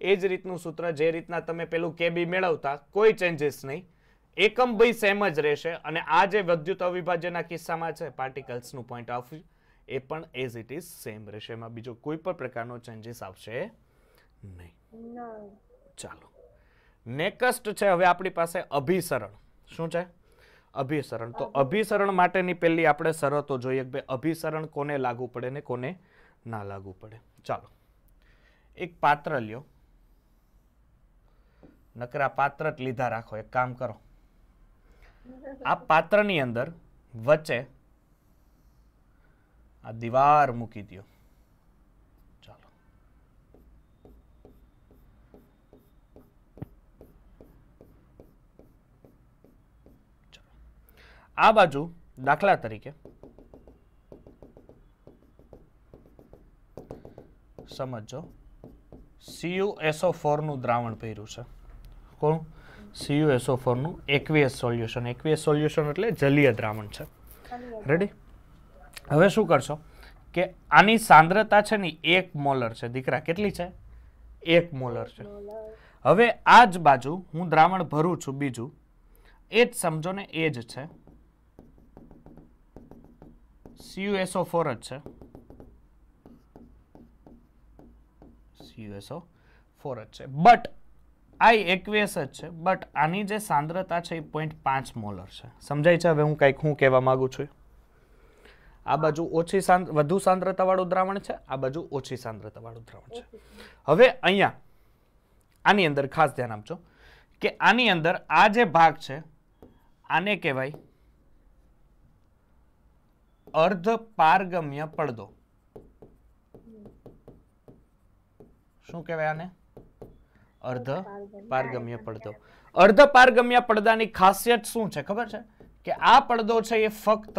એ જ રીતનું સૂત્ર જે રીતના તમે પેલું કેબી મેળવતા કોઈ ચેન્જીસ નહીં એકમ ભાઈ સેમ જ રહેશે અને આ જે વિદ્યુત અવિભાજ્યના કિસ્સામાં છે પાર્ટિકલ્સનું પોઈન્ટ ઓફ એ પણ એઝ ઇટ ઇઝ સેમ રહેશે એમાં બીજો કોઈ પણ પ્રકારનો ચેન્જીસ આવશે નહીં ચાલો નેક્સ્ટ છે હવે આપણી પાસે અભિસરણ શું છે અભિસરણ તો અભિસરણ માટેની પહેલી આપણે શરતો જોઈએ કે અભિસરણ કોને લાગુ પડે ને કોને ના લાગુ પડે ચાલો એક પાત્ર લ્યો નકરા પાત્ર જ લીધા રાખો એક કામ કરો આ પાત્રની અંદર વચ્ચે આ દીવાર મૂકી દો ચાલો આ બાજુ દાખલા તરીકે સમજો સીયુએસઓ ફોરનું દ્રાવણ પહેર્યું છે કોણ સીયુએસઓ ફોરનું એકવીએસ સોલ્યુશન એકવીએસ સોલ્યુશન એટલે જલીય દ્રાવણ છે રેડી હવે શું કરશો કે આની સાંદ્રતા છે ને એક મોલર છે દીકરા કેટલી છે એક મોલર છે હવે આ જ બાજુ હું દ્રાવણ ભરું છું બીજું એ જ સમજો ને એ જ છે સીયુએસઓ ફોર જ છે સીયુએસઓ ફોર જ છે બટ આ એકવીસ જ છે બટ આની જે સાંદ્રતા છે એ પોઈન્ટ પાંચ મોલર છે સમજાય છે હવે હું કંઈક હું કહેવા માગું છું આ બાજુ ઓછી સાંદ્ર વધુ સાંદ્રતાવાળું દ્રાવણ છે આ બાજુ ઓછી સાંદ્રતાવાળું દ્રાવણ છે હવે અહીંયા આની અંદર ખાસ ધ્યાન આપજો કે આની અંદર આ જે ભાગ છે આને કહેવાય અર્ધ પારગમ્ય પડદો શું કહેવાય આને અર્ધ પારગમ્ય પડદો અર્ધ પારગમ્ય પડદાની ખાસિયત શું છે ખબર છે કે આ પડદો છે એ ફક્ત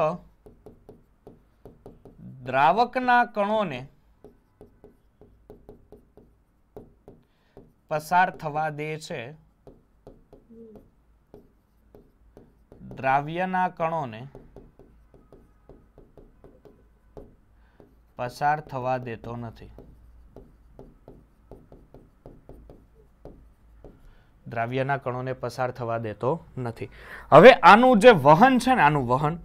દ્રાવકના કણોને પસાર થવા દે છે દ્રાવ્યના કણોને પસાર થવા દેતો નથી દ્રાવ્યના કણોને પસાર થવા દેતો નથી હવે આનું જે વહન છે ને આનું વહન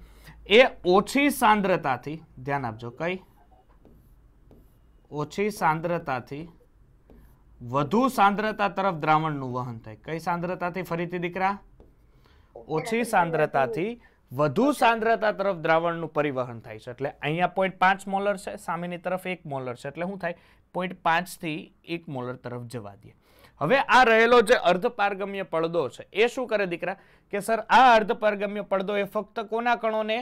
એ ઓછી સાંદ્રતાથી ધ્યાન આપજો કઈ ઓછી સાંદ્રતાથી વધુ સાંદ્રતા તરફ દ્રાવણનું વહન થાય કઈ સાંદ્રતાથી ફરીથી દીકરા ઓછી સાંદ્રતાથી વધુ સાંદ્રતા તરફ દ્રાવણનું પરિવહન થાય છે એટલે અહીંયા પોઈન્ટ પાંચ મોલર છે સામેની તરફ એક મોલર છે એટલે શું થાય પોઈન્ટ પાંચથી એક મોલર તરફ જવા દે હવે આ રહેલો જે અર્ધપારગમ્ય પડદો છે એ શું કરે દીકરા કે સર આ અર્ધપારગમ્ય પડદો એ ફક્ત કોના કણોને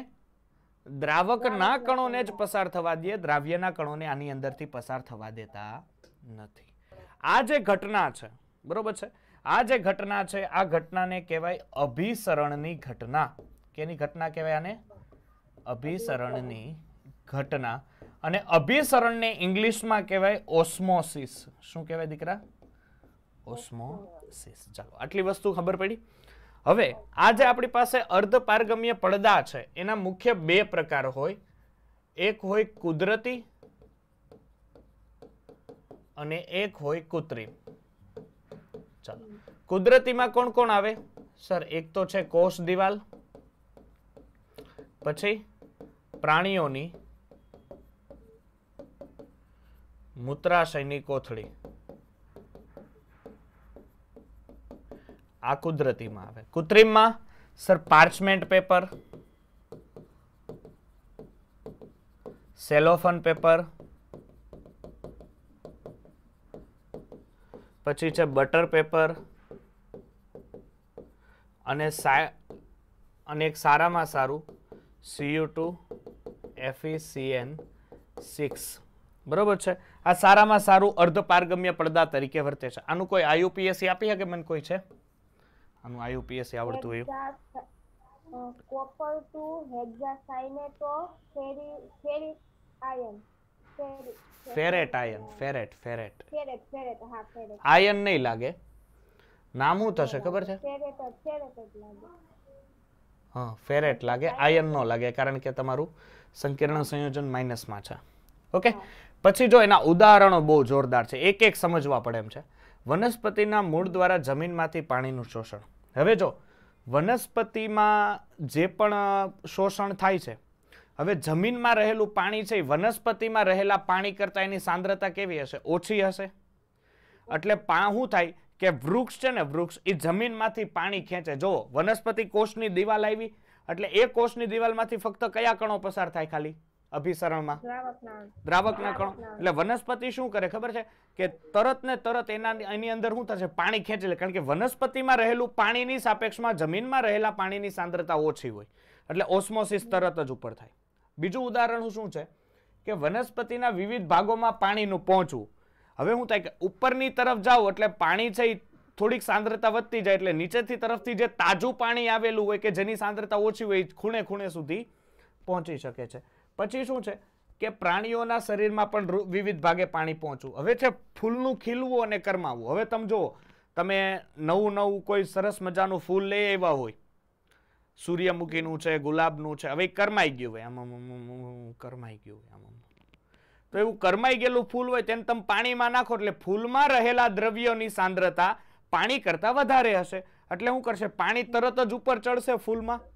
દ્રાવકના કણોને જ પસાર થવા દે દ્રાવ્યના કણોને આની અંદરથી પસાર થવા દેતા નથી આ જે ઘટના છે બરોબર છે આ જે ઘટના છે આ ઘટનાને કહેવાય અભિસરણની ઘટના કેની ઘટના કહેવાય આને અભિસરણની ઘટના અને અભિસરણને ઇંગ્લિશમાં કહેવાય ઓસ્મોસિસ શું કહેવાય દીકરા ઓસ્મોસિસ ચાલો આટલી વસ્તુ ખબર પડી હવે આજે આપણી પાસે અર્ધ પારગમ્ય પડદા છે એના મુખ્ય બે પ્રકાર હોય એક હોય કુદરતી અને એક હોય કૃત્રિમ ચાલો કુદરતીમાં કોણ કોણ આવે સર એક તો છે કોષ દિવાલ પછી પ્રાણીઓની મૂત્રાશયની કોથળી આ કુદરતીમાં આવે કૃત્રિમમાં sir parchment paper cellophane paper પછી છે બટર પેપર અને અને એક સારામાં સારું સીયુ ટુ એફઈસીએન સિક્સ બરોબર છે આ સારામાં સારું અર્ધપારગમ્ય પડદા તરીકે વર્તે છે આનું કોઈ આયુપીએસસી આપી શકે મને કોઈ છે આનું આયુપીએસસી આવડતું હોય copper two hexacyanato ferri ferri ion ferrate ion ferrate ferrate ferrate ferrate હા ફેરેટ આયન નહીં લાગે નામ શું થશે ખબર છે ફેરેટ ફેરેટ લાગે હા ફેરેટ લાગે આયન નો લાગે કારણ કે તમારું સંકીર્ણ સંયોજન માઇનસમાં છે ઓકે પછી જો એના ઉદાહરણો બહુ જોરદાર છે એક એક સમજવા પડે એમ છે વનસ્પતિના મૂળ દ્વારા જમીનમાંથી પાણીનું શોષણ હવે જો વનસ્પતિમાં જે પણ શોષણ થાય છે હવે જમીનમાં રહેલું પાણી છે વનસ્પતિમાં રહેલા પાણી કરતાં એની સાંદ્રતા કેવી હશે ઓછી હશે એટલે પા શું થાય કે વૃક્ષ છે ને વૃક્ષ એ જમીનમાંથી પાણી ખેંચે જુઓ વનસ્પતિ કોષની દિવાલ આવી એટલે એ કોષની દિવાલમાંથી ફક્ત કયા કણો પસાર થાય ખાલી અભિસરણમાં દ્રાવકના કણો એટલે વનસ્પતિ શું કરે ખબર છે કે તરત ને તરત એના એની અંદર શું થશે પાણી ખેંચી કારણ કે વનસ્પતિમાં રહેલું પાણીની સાપેક્ષમાં જમીનમાં રહેલા પાણીની સાંદ્રતા ઓછી હોય એટલે ઓસ્મોસિસ તરત જ ઉપર થાય બીજું ઉદાહરણ શું છે કે વનસ્પતિના વિવિધ ભાગોમાં પાણીનું પહોંચવું હવે શું થાય કે ઉપરની તરફ જાઓ એટલે પાણી છે એ થોડીક સાંદ્રતા વધતી જાય એટલે નીચેથી તરફથી જે તાજું પાણી આવેલું હોય કે જેની સાંદ્રતા ઓછી હોય ખૂણે ખૂણે સુધી પહોંચી શકે છે પછી શું છે કે પ્રાણીઓના શરીરમાં પણ વિવિધ ભાગે પાણી પહોંચવું હવે છે ફૂલનું ખીલવું અને કરમાવવું હવે તમે જુઓ તમે નવું નવું કોઈ સરસ મજાનું ફૂલ લઈ આવ્યા હોય સૂર્યમુખીનું છે ગુલાબનું છે હવે કરમાઈ ગયું હોય આમ કરમાઈ ગયું હોય આમ તો એવું કરમાઈ ગયેલું ફૂલ હોય તેને તમે પાણીમાં નાખો એટલે ફૂલમાં રહેલા દ્રવ્યોની સાંદ્રતા પાણી કરતાં વધારે હશે એટલે શું કરશે પાણી તરત જ ઉપર ચડશે ફૂલમાં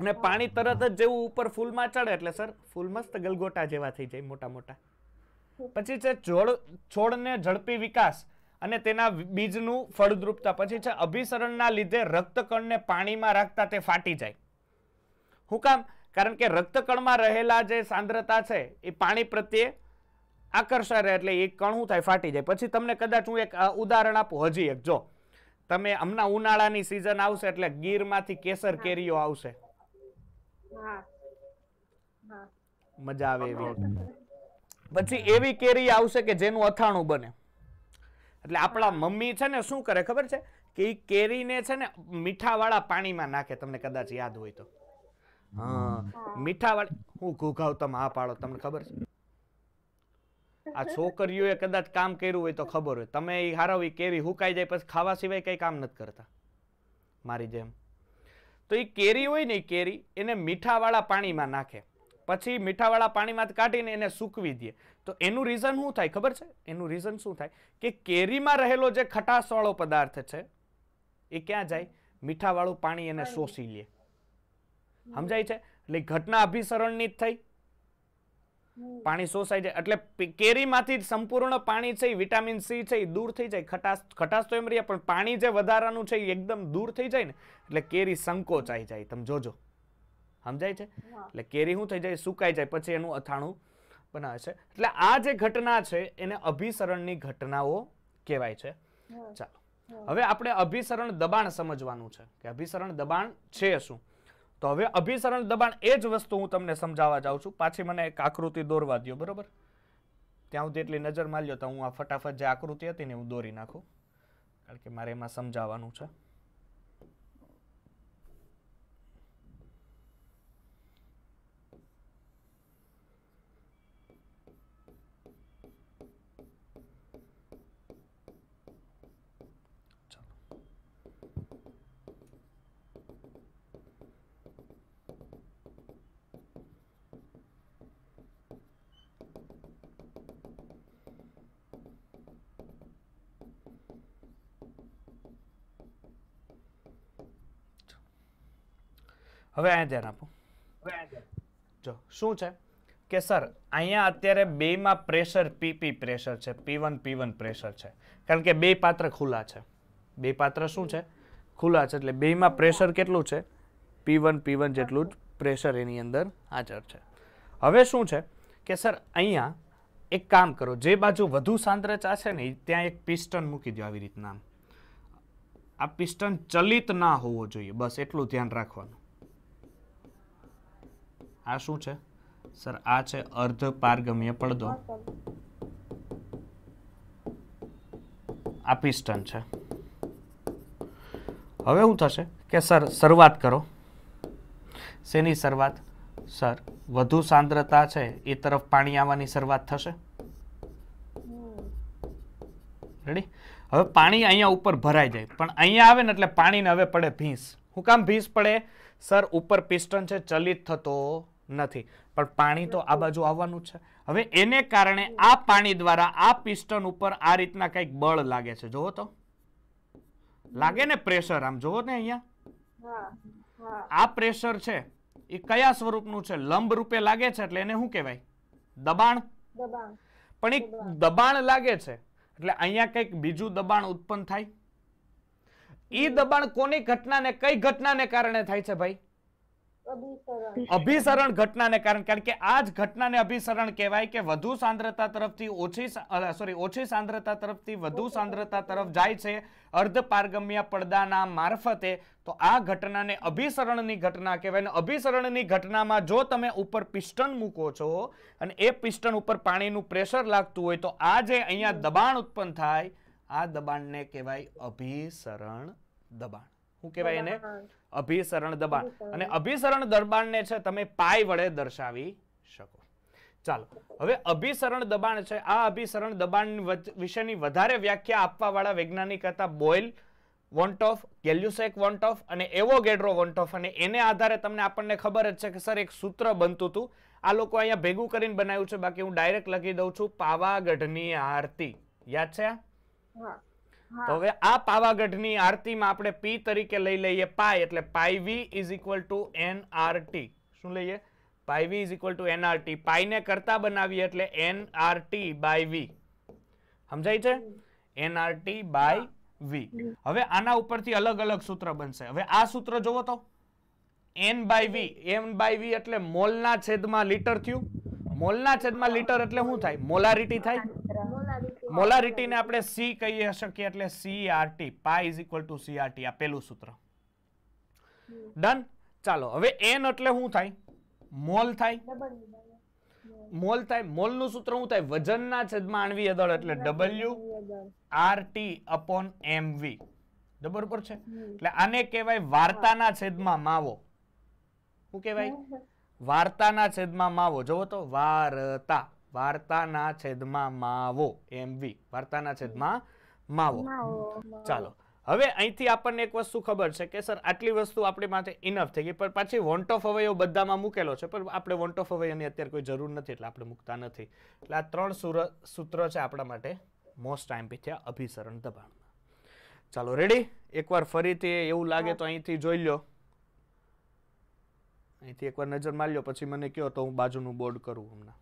અને પાણી તરત જ જેવું ઉપર ફૂલમાં ચડે એટલે સર ફૂલ મસ્ત ગલગોટા જેવા થઈ જાય મોટા મોટા પછી છે છોડ છોડને ઝડપી વિકાસ અને તેના બીજનું ફળદ્રુપતા પછી છે અભિસરણના લીધે રક્તકણને પાણીમાં રાખતા તે ફાટી જાય હું કામ કારણ કે રક્તકણમાં રહેલા જે સાંદ્રતા છે એ પાણી પ્રત્યે આકર્ષણ રહે એટલે એ કણ હું થાય ફાટી જાય પછી તમને કદાચ હું એક ઉદાહરણ આપું હજી એક જો તમે હમણાં ઉનાળાની સિઝન આવશે એટલે ગીરમાંથી કેસર કેરીઓ આવશે મજા આવે એવી પછી એવી કેરી આવશે કે જેનું અથાણું બને એટલે આપણા મમ્મી છે ને શું કરે ખબર છે કે એ કેરીને છે ને મીઠાવાળા પાણીમાં નાખે તમને કદાચ યાદ હોય તો હા મીઠાવાળી હું ઘૂઘાવ તમે આ પાડો તમને ખબર છે આ છોકરીઓએ કદાચ કામ કર્યું હોય તો ખબર હોય તમે એ હારો એ કેરી હુકાઈ જાય પછી ખાવા સિવાય કંઈ કામ નથી કરતા મારી જેમ તો એ કેરી હોય ને કેરી એને મીઠાવાળા પાણીમાં નાખે પછી મીઠાવાળા પાણીમાં કાઢીને એને સૂકવી દે તો એનું રીઝન શું થાય ખબર છે એનું રીઝન શું થાય કે કેરીમાં રહેલો જે ખટાસવાળો પદાર્થ છે એ ક્યાં જાય મીઠાવાળું પાણી એને શોષી લે સમજાય છે એટલે ઘટના અભિસરણની જ થઈ પાણી શોષાઈ જાય એટલે કેરીમાંથી સંપૂર્ણ પાણી છે વિટામિન સી છે એ દૂર થઈ જાય ખટાશ ખટાશ તો એમ રહી પણ પાણી જે વધારાનું છે એ એકદમ દૂર થઈ જાય ને એટલે કેરી સંકોચાઈ જાય તમે જોજો સમજાય છે એટલે કેરી શું થઈ જાય સુકાઈ જાય પછી એનું અથાણું બનાવે છે એટલે આ જે ઘટના છે એને અભિસરણની ઘટનાઓ કહેવાય છે ચાલો હવે આપણે અભિસરણ દબાણ સમજવાનું છે કે અભિસરણ દબાણ છે શું તો હવે અભિસરણ દબાણ એ જ વસ્તુ હું તમને સમજાવવા જાઉં છું પાછી મને એક આકૃતિ દોરવા દો બરાબર ત્યાં સુધી એટલી નજર માલ્યો તો હું આ ફટાફટ જે આકૃતિ હતી ને હું દોરી નાખું કારણ કે મારે એમાં સમજાવવાનું છે હવે અહીંયા ધ્યાન આપો જો શું છે કે સર અહીંયા અત્યારે બેમાં પ્રેશર પીપી પ્રેશર છે P one P one pressure છે કારણ કે બે પાત્ર ખુલ્લા છે બે પાત્ર શું છે ખુલ્લા છે એટલે બેમાં પ્રેશર કેટલું છે પી વન પી વન જેટલું જ પ્રેશર એની અંદર હાજર છે હવે શું છે કે સર અહીંયા એક કામ કરો જે બાજુ વધુ સાંદ્રચા છે ને ત્યાં એક પિસ્ટન મૂકી દો આવી રીતના આ પિસ્ટન ચલિત ના હોવો જોઈએ બસ એટલું ધ્યાન રાખવાનું આ શું છે સર આ છે અર્ધ પારગમ્ય પડદો આ પિસ્ટન છે હવે શું થશે કે સર શરૂઆત કરો શેની શરૂઆત સર વધુ સાંદ્રતા છે એ તરફ પાણી આવવાની શરૂઆત થશે રેડી હવે પાણી અહીંયા ઉપર ભરાઈ જાય પણ અહીંયા આવે ને એટલે પાણીને હવે પડે ભીંસ હું કામ ભીંસ પડે સર ઉપર પિસ્ટન છે ચલિત થતો નથી પણ પાણી તો આ બાજુ આવવાનું છે હવે એને કારણે આ પાણી દ્વારા આ પિસ્ટન ઉપર આ રીતના કંઈક બળ લાગે છે જુઓ તો લાગે ને પ્રેશર આમ જુઓ ને અહીંયા આ પ્રેશર છે એ કયા સ્વરૂપનું છે લંબ રૂપે લાગે છે એટલે એને શું કહેવાય દબાણ પણ એ દબાણ લાગે છે એટલે અહીંયા કંઈક બીજું દબાણ ઉત્પન્ન થાય એ દબાણ કોની ઘટનાને કઈ ઘટનાને કારણે થાય છે ભાઈ અભિસરણ ઘટનાને કારણે કારણ કે આ જ ઘટનાને અભિસરણ કહેવાય કે વધુ સાંદ્રતા તરફથી ઓછી સોરી ઓછી સાંદ્રતા તરફથી વધુ સાંદ્રતા તરફ જાય છે અર્ધ પારગમ્ય પડદાના મારફતે તો આ ઘટનાને અભિસરણની ઘટના કહેવાય અભિસરણની ઘટનામાં જો તમે ઉપર પિસ્ટન મૂકો છો અને એ પિસ્ટન ઉપર પાણીનું પ્રેશર લાગતું હોય તો આ જે અહીંયા દબાણ ઉત્પન્ન થાય આ દબાણને કહેવાય અભિસરણ દબાણ શું કહેવાય એને અભિસરણ દબાણ અને અભિસરણ દબાણને છે તમે પાય વડે દર્શાવી શકો ચાલો હવે અભિસરણ દબાણ છે આ અભિસરણ દબાણ વિશેની વધારે વ્યાખ્યા આપવા વાળા વૈજ્ઞાનિક હતા બોઇલ વોન્ટોફ ગેલ્યુસેક વોન્ટોફ અને એવો ગેડ્રો વોન્ટોફ અને એને આધારે તમને આપણને ખબર જ છે કે સર એક સૂત્ર બનતું હતું આ લોકો અહીંયા ભેગું કરીને બનાવ્યું છે બાકી હું ડાયરેક્ટ લખી દઉં છું પાવાગઢની આરતી યાદ છે હા તો હવે આ પાવાગઢની આરતીમાં આપણે પી તરીકે લઈ લઈએ પાય એટલે pi V is equal to N R T શું લઈએ pi V is equal to N R T પાયને કરતા બનાવીએ એટલે N R T by V સમજાય છે N R T by V હવે આના ઉપરથી અલગ અલગ સૂત્ર બનશે હવે આ સૂત્ર જોવો તો N by V N by V એટલે મોલના છેદમાં લીટર થયું મોલના છેદમાં લીટર એટલે શું થાય મોલારીટી થાય મોલારિટીને આપણે સી કહીએ શકીએ એટલે CRT pi is equal to CRT આ પેલું સૂત્ર ડન ચાલો હવે એન એટલે શું થાય મોલ થાય મોલ થાય મોલનું સૂત્ર શું થાય વજનના છેદમાં આણવી અદળ એટલે ડબલ્યુ આરટી અપોન એમવી બરોબર છે એટલે આને કહેવાય વાર્તાના છેદમાં માવો શું કહેવાય વાર્તાના છેદમાં માવો જોવો તો વાર્તા વાર્તાના છેદમાં માવો એમવી વાર્તાના છેદમાં માવો ચાલો હવે અહીંથી આપણને એક વસ્તુ ખબર છે કે સર આટલી વસ્તુ આપણી માટે ઇનફ થઈ ગઈ પણ પાછી વોન્ટ ઓફ અવયવ બધામાં મૂકેલો છે પણ આપણે વોન્ટ ઓફ અવયવની અત્યારે કોઈ જરૂર નથી એટલે આપણે મૂકતા નથી એટલે આ ત્રણ સૂત્ર છે આપણા માટે મોસ્ટ ટાઈમ પી થયા અભિસરણ દબાણ ચાલો રેડી એકવાર ફરીથી એવું લાગે તો અહીંથી જોઈ લો અહીંથી એકવાર નજર મારી લો પછી મને કહો તો હું બાજુનું બોર્ડ કરું હમણાં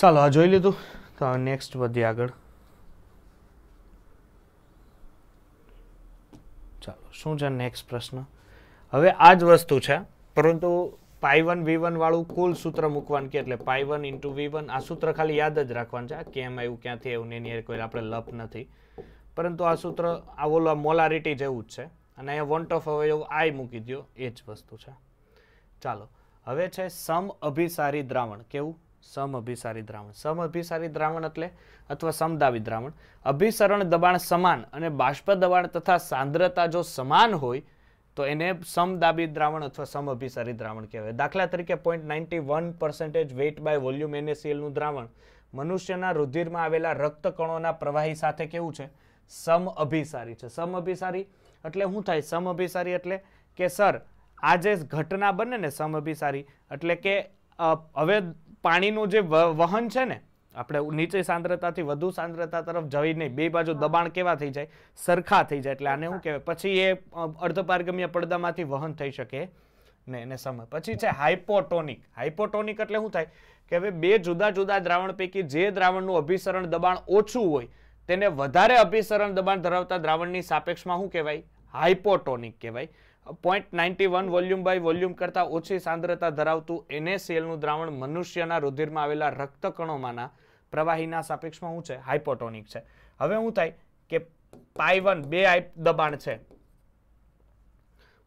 ચાલો આ જોઈ લીધું તો નેક્સ્ટ વધીએ આગળ ચાલો શું છે નેક્સ્ટ પ્રશ્ન હવે આ જ વસ્તુ છે પરંતુ પાઈ વન વી વન વાળું કુલ સૂત્ર મૂકવાનું કે એટલે pi one into V one આ સૂત્ર ખાલી યાદ જ રાખવાનું છે આ કેમ આવ્યું ક્યાંથી આવ્યું એની કોઈ આપણે લપ નથી પરંતુ આ સૂત્ર આ ઓલો મોલારિટી જેવું જ છે અને અહીંયા વોન્ટ ઓફ અવયવ આઈ મૂકી દો એ જ વસ્તુ છે ચાલો હવે છે સમ અભિસારી દ્રાવણ કેવું સમઅભિસારી દ્રાવણ સમઅભિસારી દ્રાવણ એટલે અથવા સમદાવી દ્રાવણ અભિસરણ દબાણ સમાન અને બાષ્પ દબાણ તથા સાંદ્રતા જો સમાન હોય તો એને સમદાબી દ્રાવણ અથવા સમઅભિસારી દ્રાવણ કહેવાય દાખલા તરીકે point ninety one percentage weight by volume એનએસીએલનું દ્રાવણ મનુષ્યના રુધિરમાં આવેલા રક્તકણોના પ્રવાહી સાથે કેવું છે સમઅભિસારી છે સમઅભિસારી એટલે શું થાય સમઅભિસારી એટલે કે સર આ જે ઘટના બને ને સમઅભિસારી એટલે કે હવે પાણીનું જે વહન છે ને આપણે નીચે સાંદ્રતાથી વધુ સાંદ્રતા તરફ જવી નહીં બે બાજુ દબાણ કેવા થઈ જાય સરખા થઈ જાય એટલે આને શું કહેવાય પછી એ અર્ધપારગમ્ય પડદામાંથી વહન થઈ શકે ને એને સમય પછી છે હાઇપોટોનિક હાઇપોટોનિક એટલે શું થાય કે હવે બે જુદા જુદા દ્રાવણ પૈકી જે દ્રાવણનું અભિસરણ દબાણ ઓછું હોય તેને વધારે અભિસરણ દબાણ ધરાવતા દ્રાવણની સાપેક્ષમાં શું કહેવાય હાઇપોટોનિક કહેવાય point ninety one volume by volume કરતાં ઓછી સાંદ્રતા ધરાવતું એનએસીએલનું દ્રાવણ મનુષ્યના રુધિરમાં આવેલા રક્તકણોમાંના પ્રવાહીના સાપેક્ષમાં શું છે હાઇપોટોનિક છે હવે શું થાય કે પાઈ વન બે દબાણ છે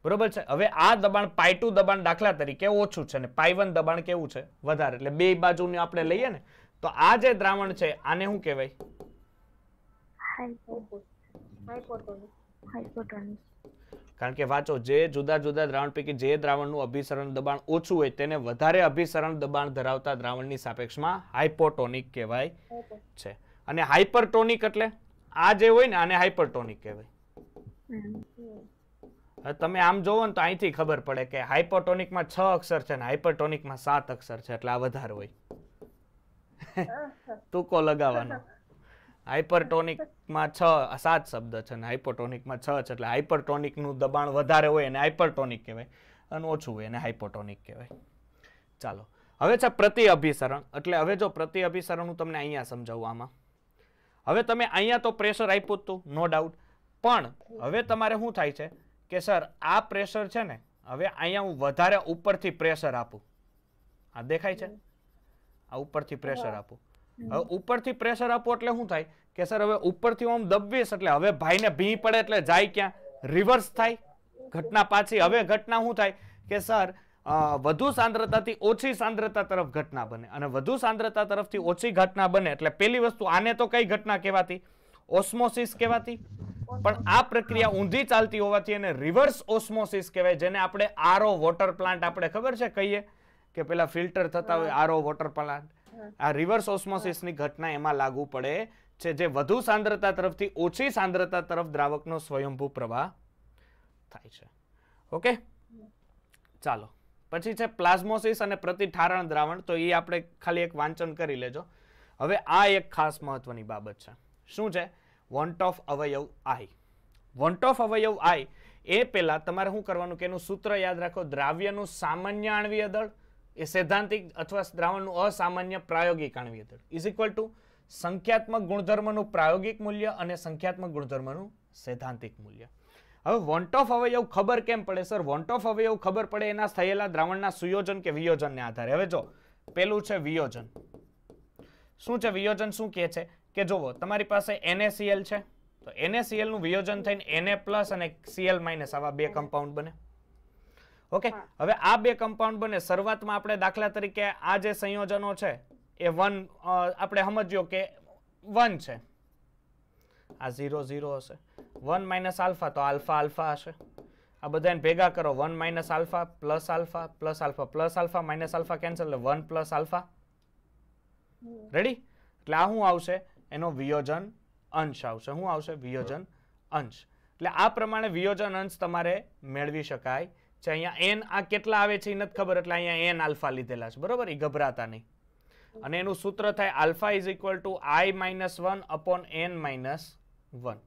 બરોબર છે હવે આ દબાણ પાઈ ટુ દબાણ દાખલા તરીકે ઓછું છે ને પાઈ વન દબાણ કેવું છે વધારે એટલે બે બાજુને આપણે લઈએ ને તો આ જે દ્રાવણ છે આને શું કહેવાય હાઇપોટોનિક હાઇપોટોનિક કારણ કે વાંચો જે જુદા જુદા દ્રાવણ પૈકી જે દ્રાવણનું અભિસરણ દબાણ ઓછું હોય તેને વધારે અભિસરણ દબાણ ધરાવતા દ્રાવણની સાપેક્ષમાં હાઇપોટોનિક કહેવાય છે અને હાઇપરટોનિક એટલે આ જે હોય ને આને હાઇપરટોનિક કહેવાય તમે આમ જોવો ને તો અહીંથી ખબર પડે કે હાઇપોટોનિકમાં છ અક્ષર છે ને હાઇપરટોનિકમાં સાત અક્ષર છે એટલે આ વધારે હોય તુકો લગાવવાનો હાઇપરટોનિકમાં છ સાત શબ્દ છે અને હાઇપોટોનિકમાં છ છે એટલે હાઇપરટોનિકનું દબાણ વધારે હોય એને હાઇપરટોનિક કહેવાય અને ઓછું હોય એને હાઇપોટોનિક કહેવાય ચાલો હવે છે પ્રતિ અભિસરણ એટલે હવે જો પ્રતિ અભિસરણ હું તમને અહીંયા સમજાવું આમાં હવે તમે અહીંયા તો પ્રેશર આપ્યું હતું નો ડાઉટ પણ હવે તમારે શું થાય છે કે સર આ પ્રેશર છે ને હવે અહીંયા હું વધારે ઉપરથી પ્રેશર આપું આ દેખાય છે આ ઉપરથી પ્રેશર આપું હવે ઉપરથી પ્રેશર આપો એટલે શું થાય કે સર હવે ઉપરથી હું દબવીશ એટલે હવે ભાઈને ભી પડે એટલે જાય ક્યાં રિવર્સ થાય ઘટના પાછી હવે ઘટના શું થાય કે સર વધુ સાંદ્રતાથી ઓછી સાંદ્રતા તરફ ઘટના બને અને વધુ સાંદ્રતા તરફથી ઓછી ઘટના બને એટલે પેલી વસ્તુ આને તો કઈ ઘટના કહેવાતી ઓસ્મોસિસ કહેવાતી પણ આ પ્રક્રિયા ઊંધી ચાલતી હોવાથી એને રિવર્સ ઓસ્મોસિસ કહેવાય જેને આપણે આરો વોટર પ્લાન્ટ આપણે ખબર છે કહીએ કે પેલા ફિલ્ટર થતા હોય આરો વોટર પ્લાન્ટ આ રિવર્સ ઓસ્મોસિસની ઘટના એમાં લાગુ પડે છે જે વધુ સાંદ્રતા તરફથી ઓછી સાંદ્રતા તરફ દ્રાવકનો સ્વયંભૂ પ્રવાહ થાય છે ઓકે ચાલો પછી છે પ્લાઝ્મોસિસ અને પ્રતિઠારણ દ્રાવણ તો એ આપણે ખાલી એક વાંચન કરી લેજો હવે આ એક ખાસ મહત્વની બાબત છે શું છે વોન્ટ ઓફ અવયવ આઈ વોન્ટ ઓફ અવયવ આઈ એ પહેલાં તમારે શું કરવાનું કે એનું સૂત્ર યાદ રાખો દ્રાવ્યનું સામાન્ય આણવીય દળ એ સૈદ્ધાંતિક અથવા દ્રાવણનું અસામાન્ય પ્રાયોગિક આણવી અતર ઇઝ ઇક્વલ ટુ સંખ્યાત્મક ગુણધર્મનું પ્રાયોગિક મૂલ્ય અને સંખ્યાત્મક ગુણધર્મનું સૈદ્ધાંતિક મૂલ્ય હવે વોન્ટ ઓફ એવું ખબર કેમ પડે સર વોન્ટ ઓફ અવયવ ખબર પડે એના થયેલા દ્રાવણના સુયોજન કે વિયોજનને આધારે હવે જો પેલું છે વિયોજન શું છે વિયોજન શું કહે છે કે જુઓ તમારી પાસે એનએસીએલ છે તો એનએસીએલનું વિયોજન થઈને એનએ પ્લસ અને સીએલ માઇનસ આવા બે કમ્પાઉન્ડ બને ઓકે હવે આ બે કમ્પાઉન્ડ બને શરૂઆતમાં આપણે દાખલા તરીકે આ જે સંયોજનો છે એ વન આપણે સમજ્યો કે વન છે આ ઝીરો ઝીરો હશે વન માઇનસ આલ્ફા તો આલ્ફા આલ્ફા હશે આ બધાને ભેગા કરો one minus alpha plus alpha plus alpha plus alpha minus alpha cancel એટલે વન પ્લસ આલ્ફા રેડી એટલે આ શું આવશે એનો વિયોજન અંશ આવશે શું આવશે વિયોજન અંશ એટલે આ પ્રમાણે વિયોજન અંશ તમારે મેળવી શકાય છે અહીંયા એન આ કેટલા આવે છે એ નથી ખબર એટલે અહીંયા એન આલ્ફા લીધેલા છે બરોબર એ ગભરાતા નહીં અને એનું સૂત્ર થાય alpha is equal to I minus one upon N minus one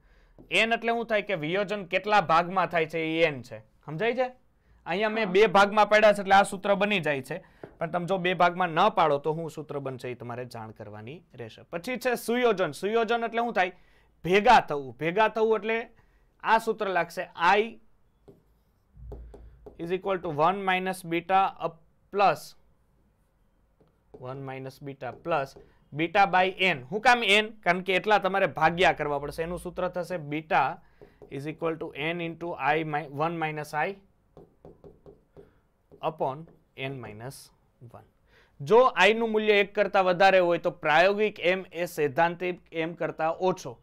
N એટલે શું થાય કે વિયોજન કેટલા ભાગમાં થાય છે એ એન છે સમજાય છે અહીંયા મેં બે ભાગમાં પાડ્યા છે એટલે આ સૂત્ર બની જાય છે પણ તમે જો બે ભાગમાં ન પાડો તો હું સૂત્ર બનશે એ તમારે જાણ કરવાની રહેશે પછી છે સુયોજન સુયોજન એટલે શું થાય ભેગા થવું ભેગા થવું એટલે આ સૂત્ર લાગશે I is equal to 1 minus beta up plus 1 minus beta plus beta by N હું કામ એન કારણ કે એટલા તમારે ભાગ્યા કરવા પડશે એનું સૂત્ર થશે beta is equal to N into I one minus I upon N minus one જો આઈનું મૂલ્ય એક કરતાં વધારે હોય તો પ્રાયોગિક એમ એ સૈદ્ધાંતિક એમ કરતાં ઓછો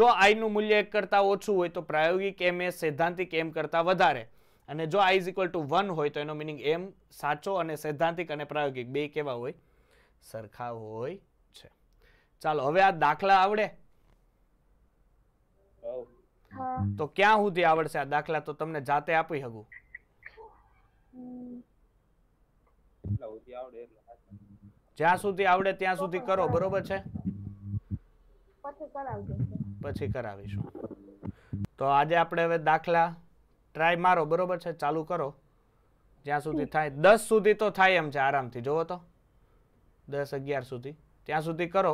જો આઈનું મૂલ્ય એક કરતાં ઓછું હોય તો પ્રાયોગિક એમ એ સૈદ્ધાંતિક એમ કરતાં વધારે અને જો આઈઝ ઇક્વલ ટુ વન હોય તો એનો મિનિંગ એમ સાચો અને સૈદ્ધાંતિક અને પ્રાયોગિક બે કેવા હોય સરખા હોય છે ચાલો હવે આ દાખલા આવડે તો ક્યાં સુધી આવડશે આ દાખલા તો તમને જાતે આપી હગું જ્યાં સુધી આવડે ત્યાં સુધી કરો બરોબર છે પછી કરાવીશું તો આજે આપણે હવે દાખલા ટ્રાય મારો બરોબર છે ચાલુ કરો જ્યાં સુધી થાય દસ સુધી તો થાય એમ છે આરામથી જોવો તો દસ અગિયાર સુધી ત્યાં સુધી કરો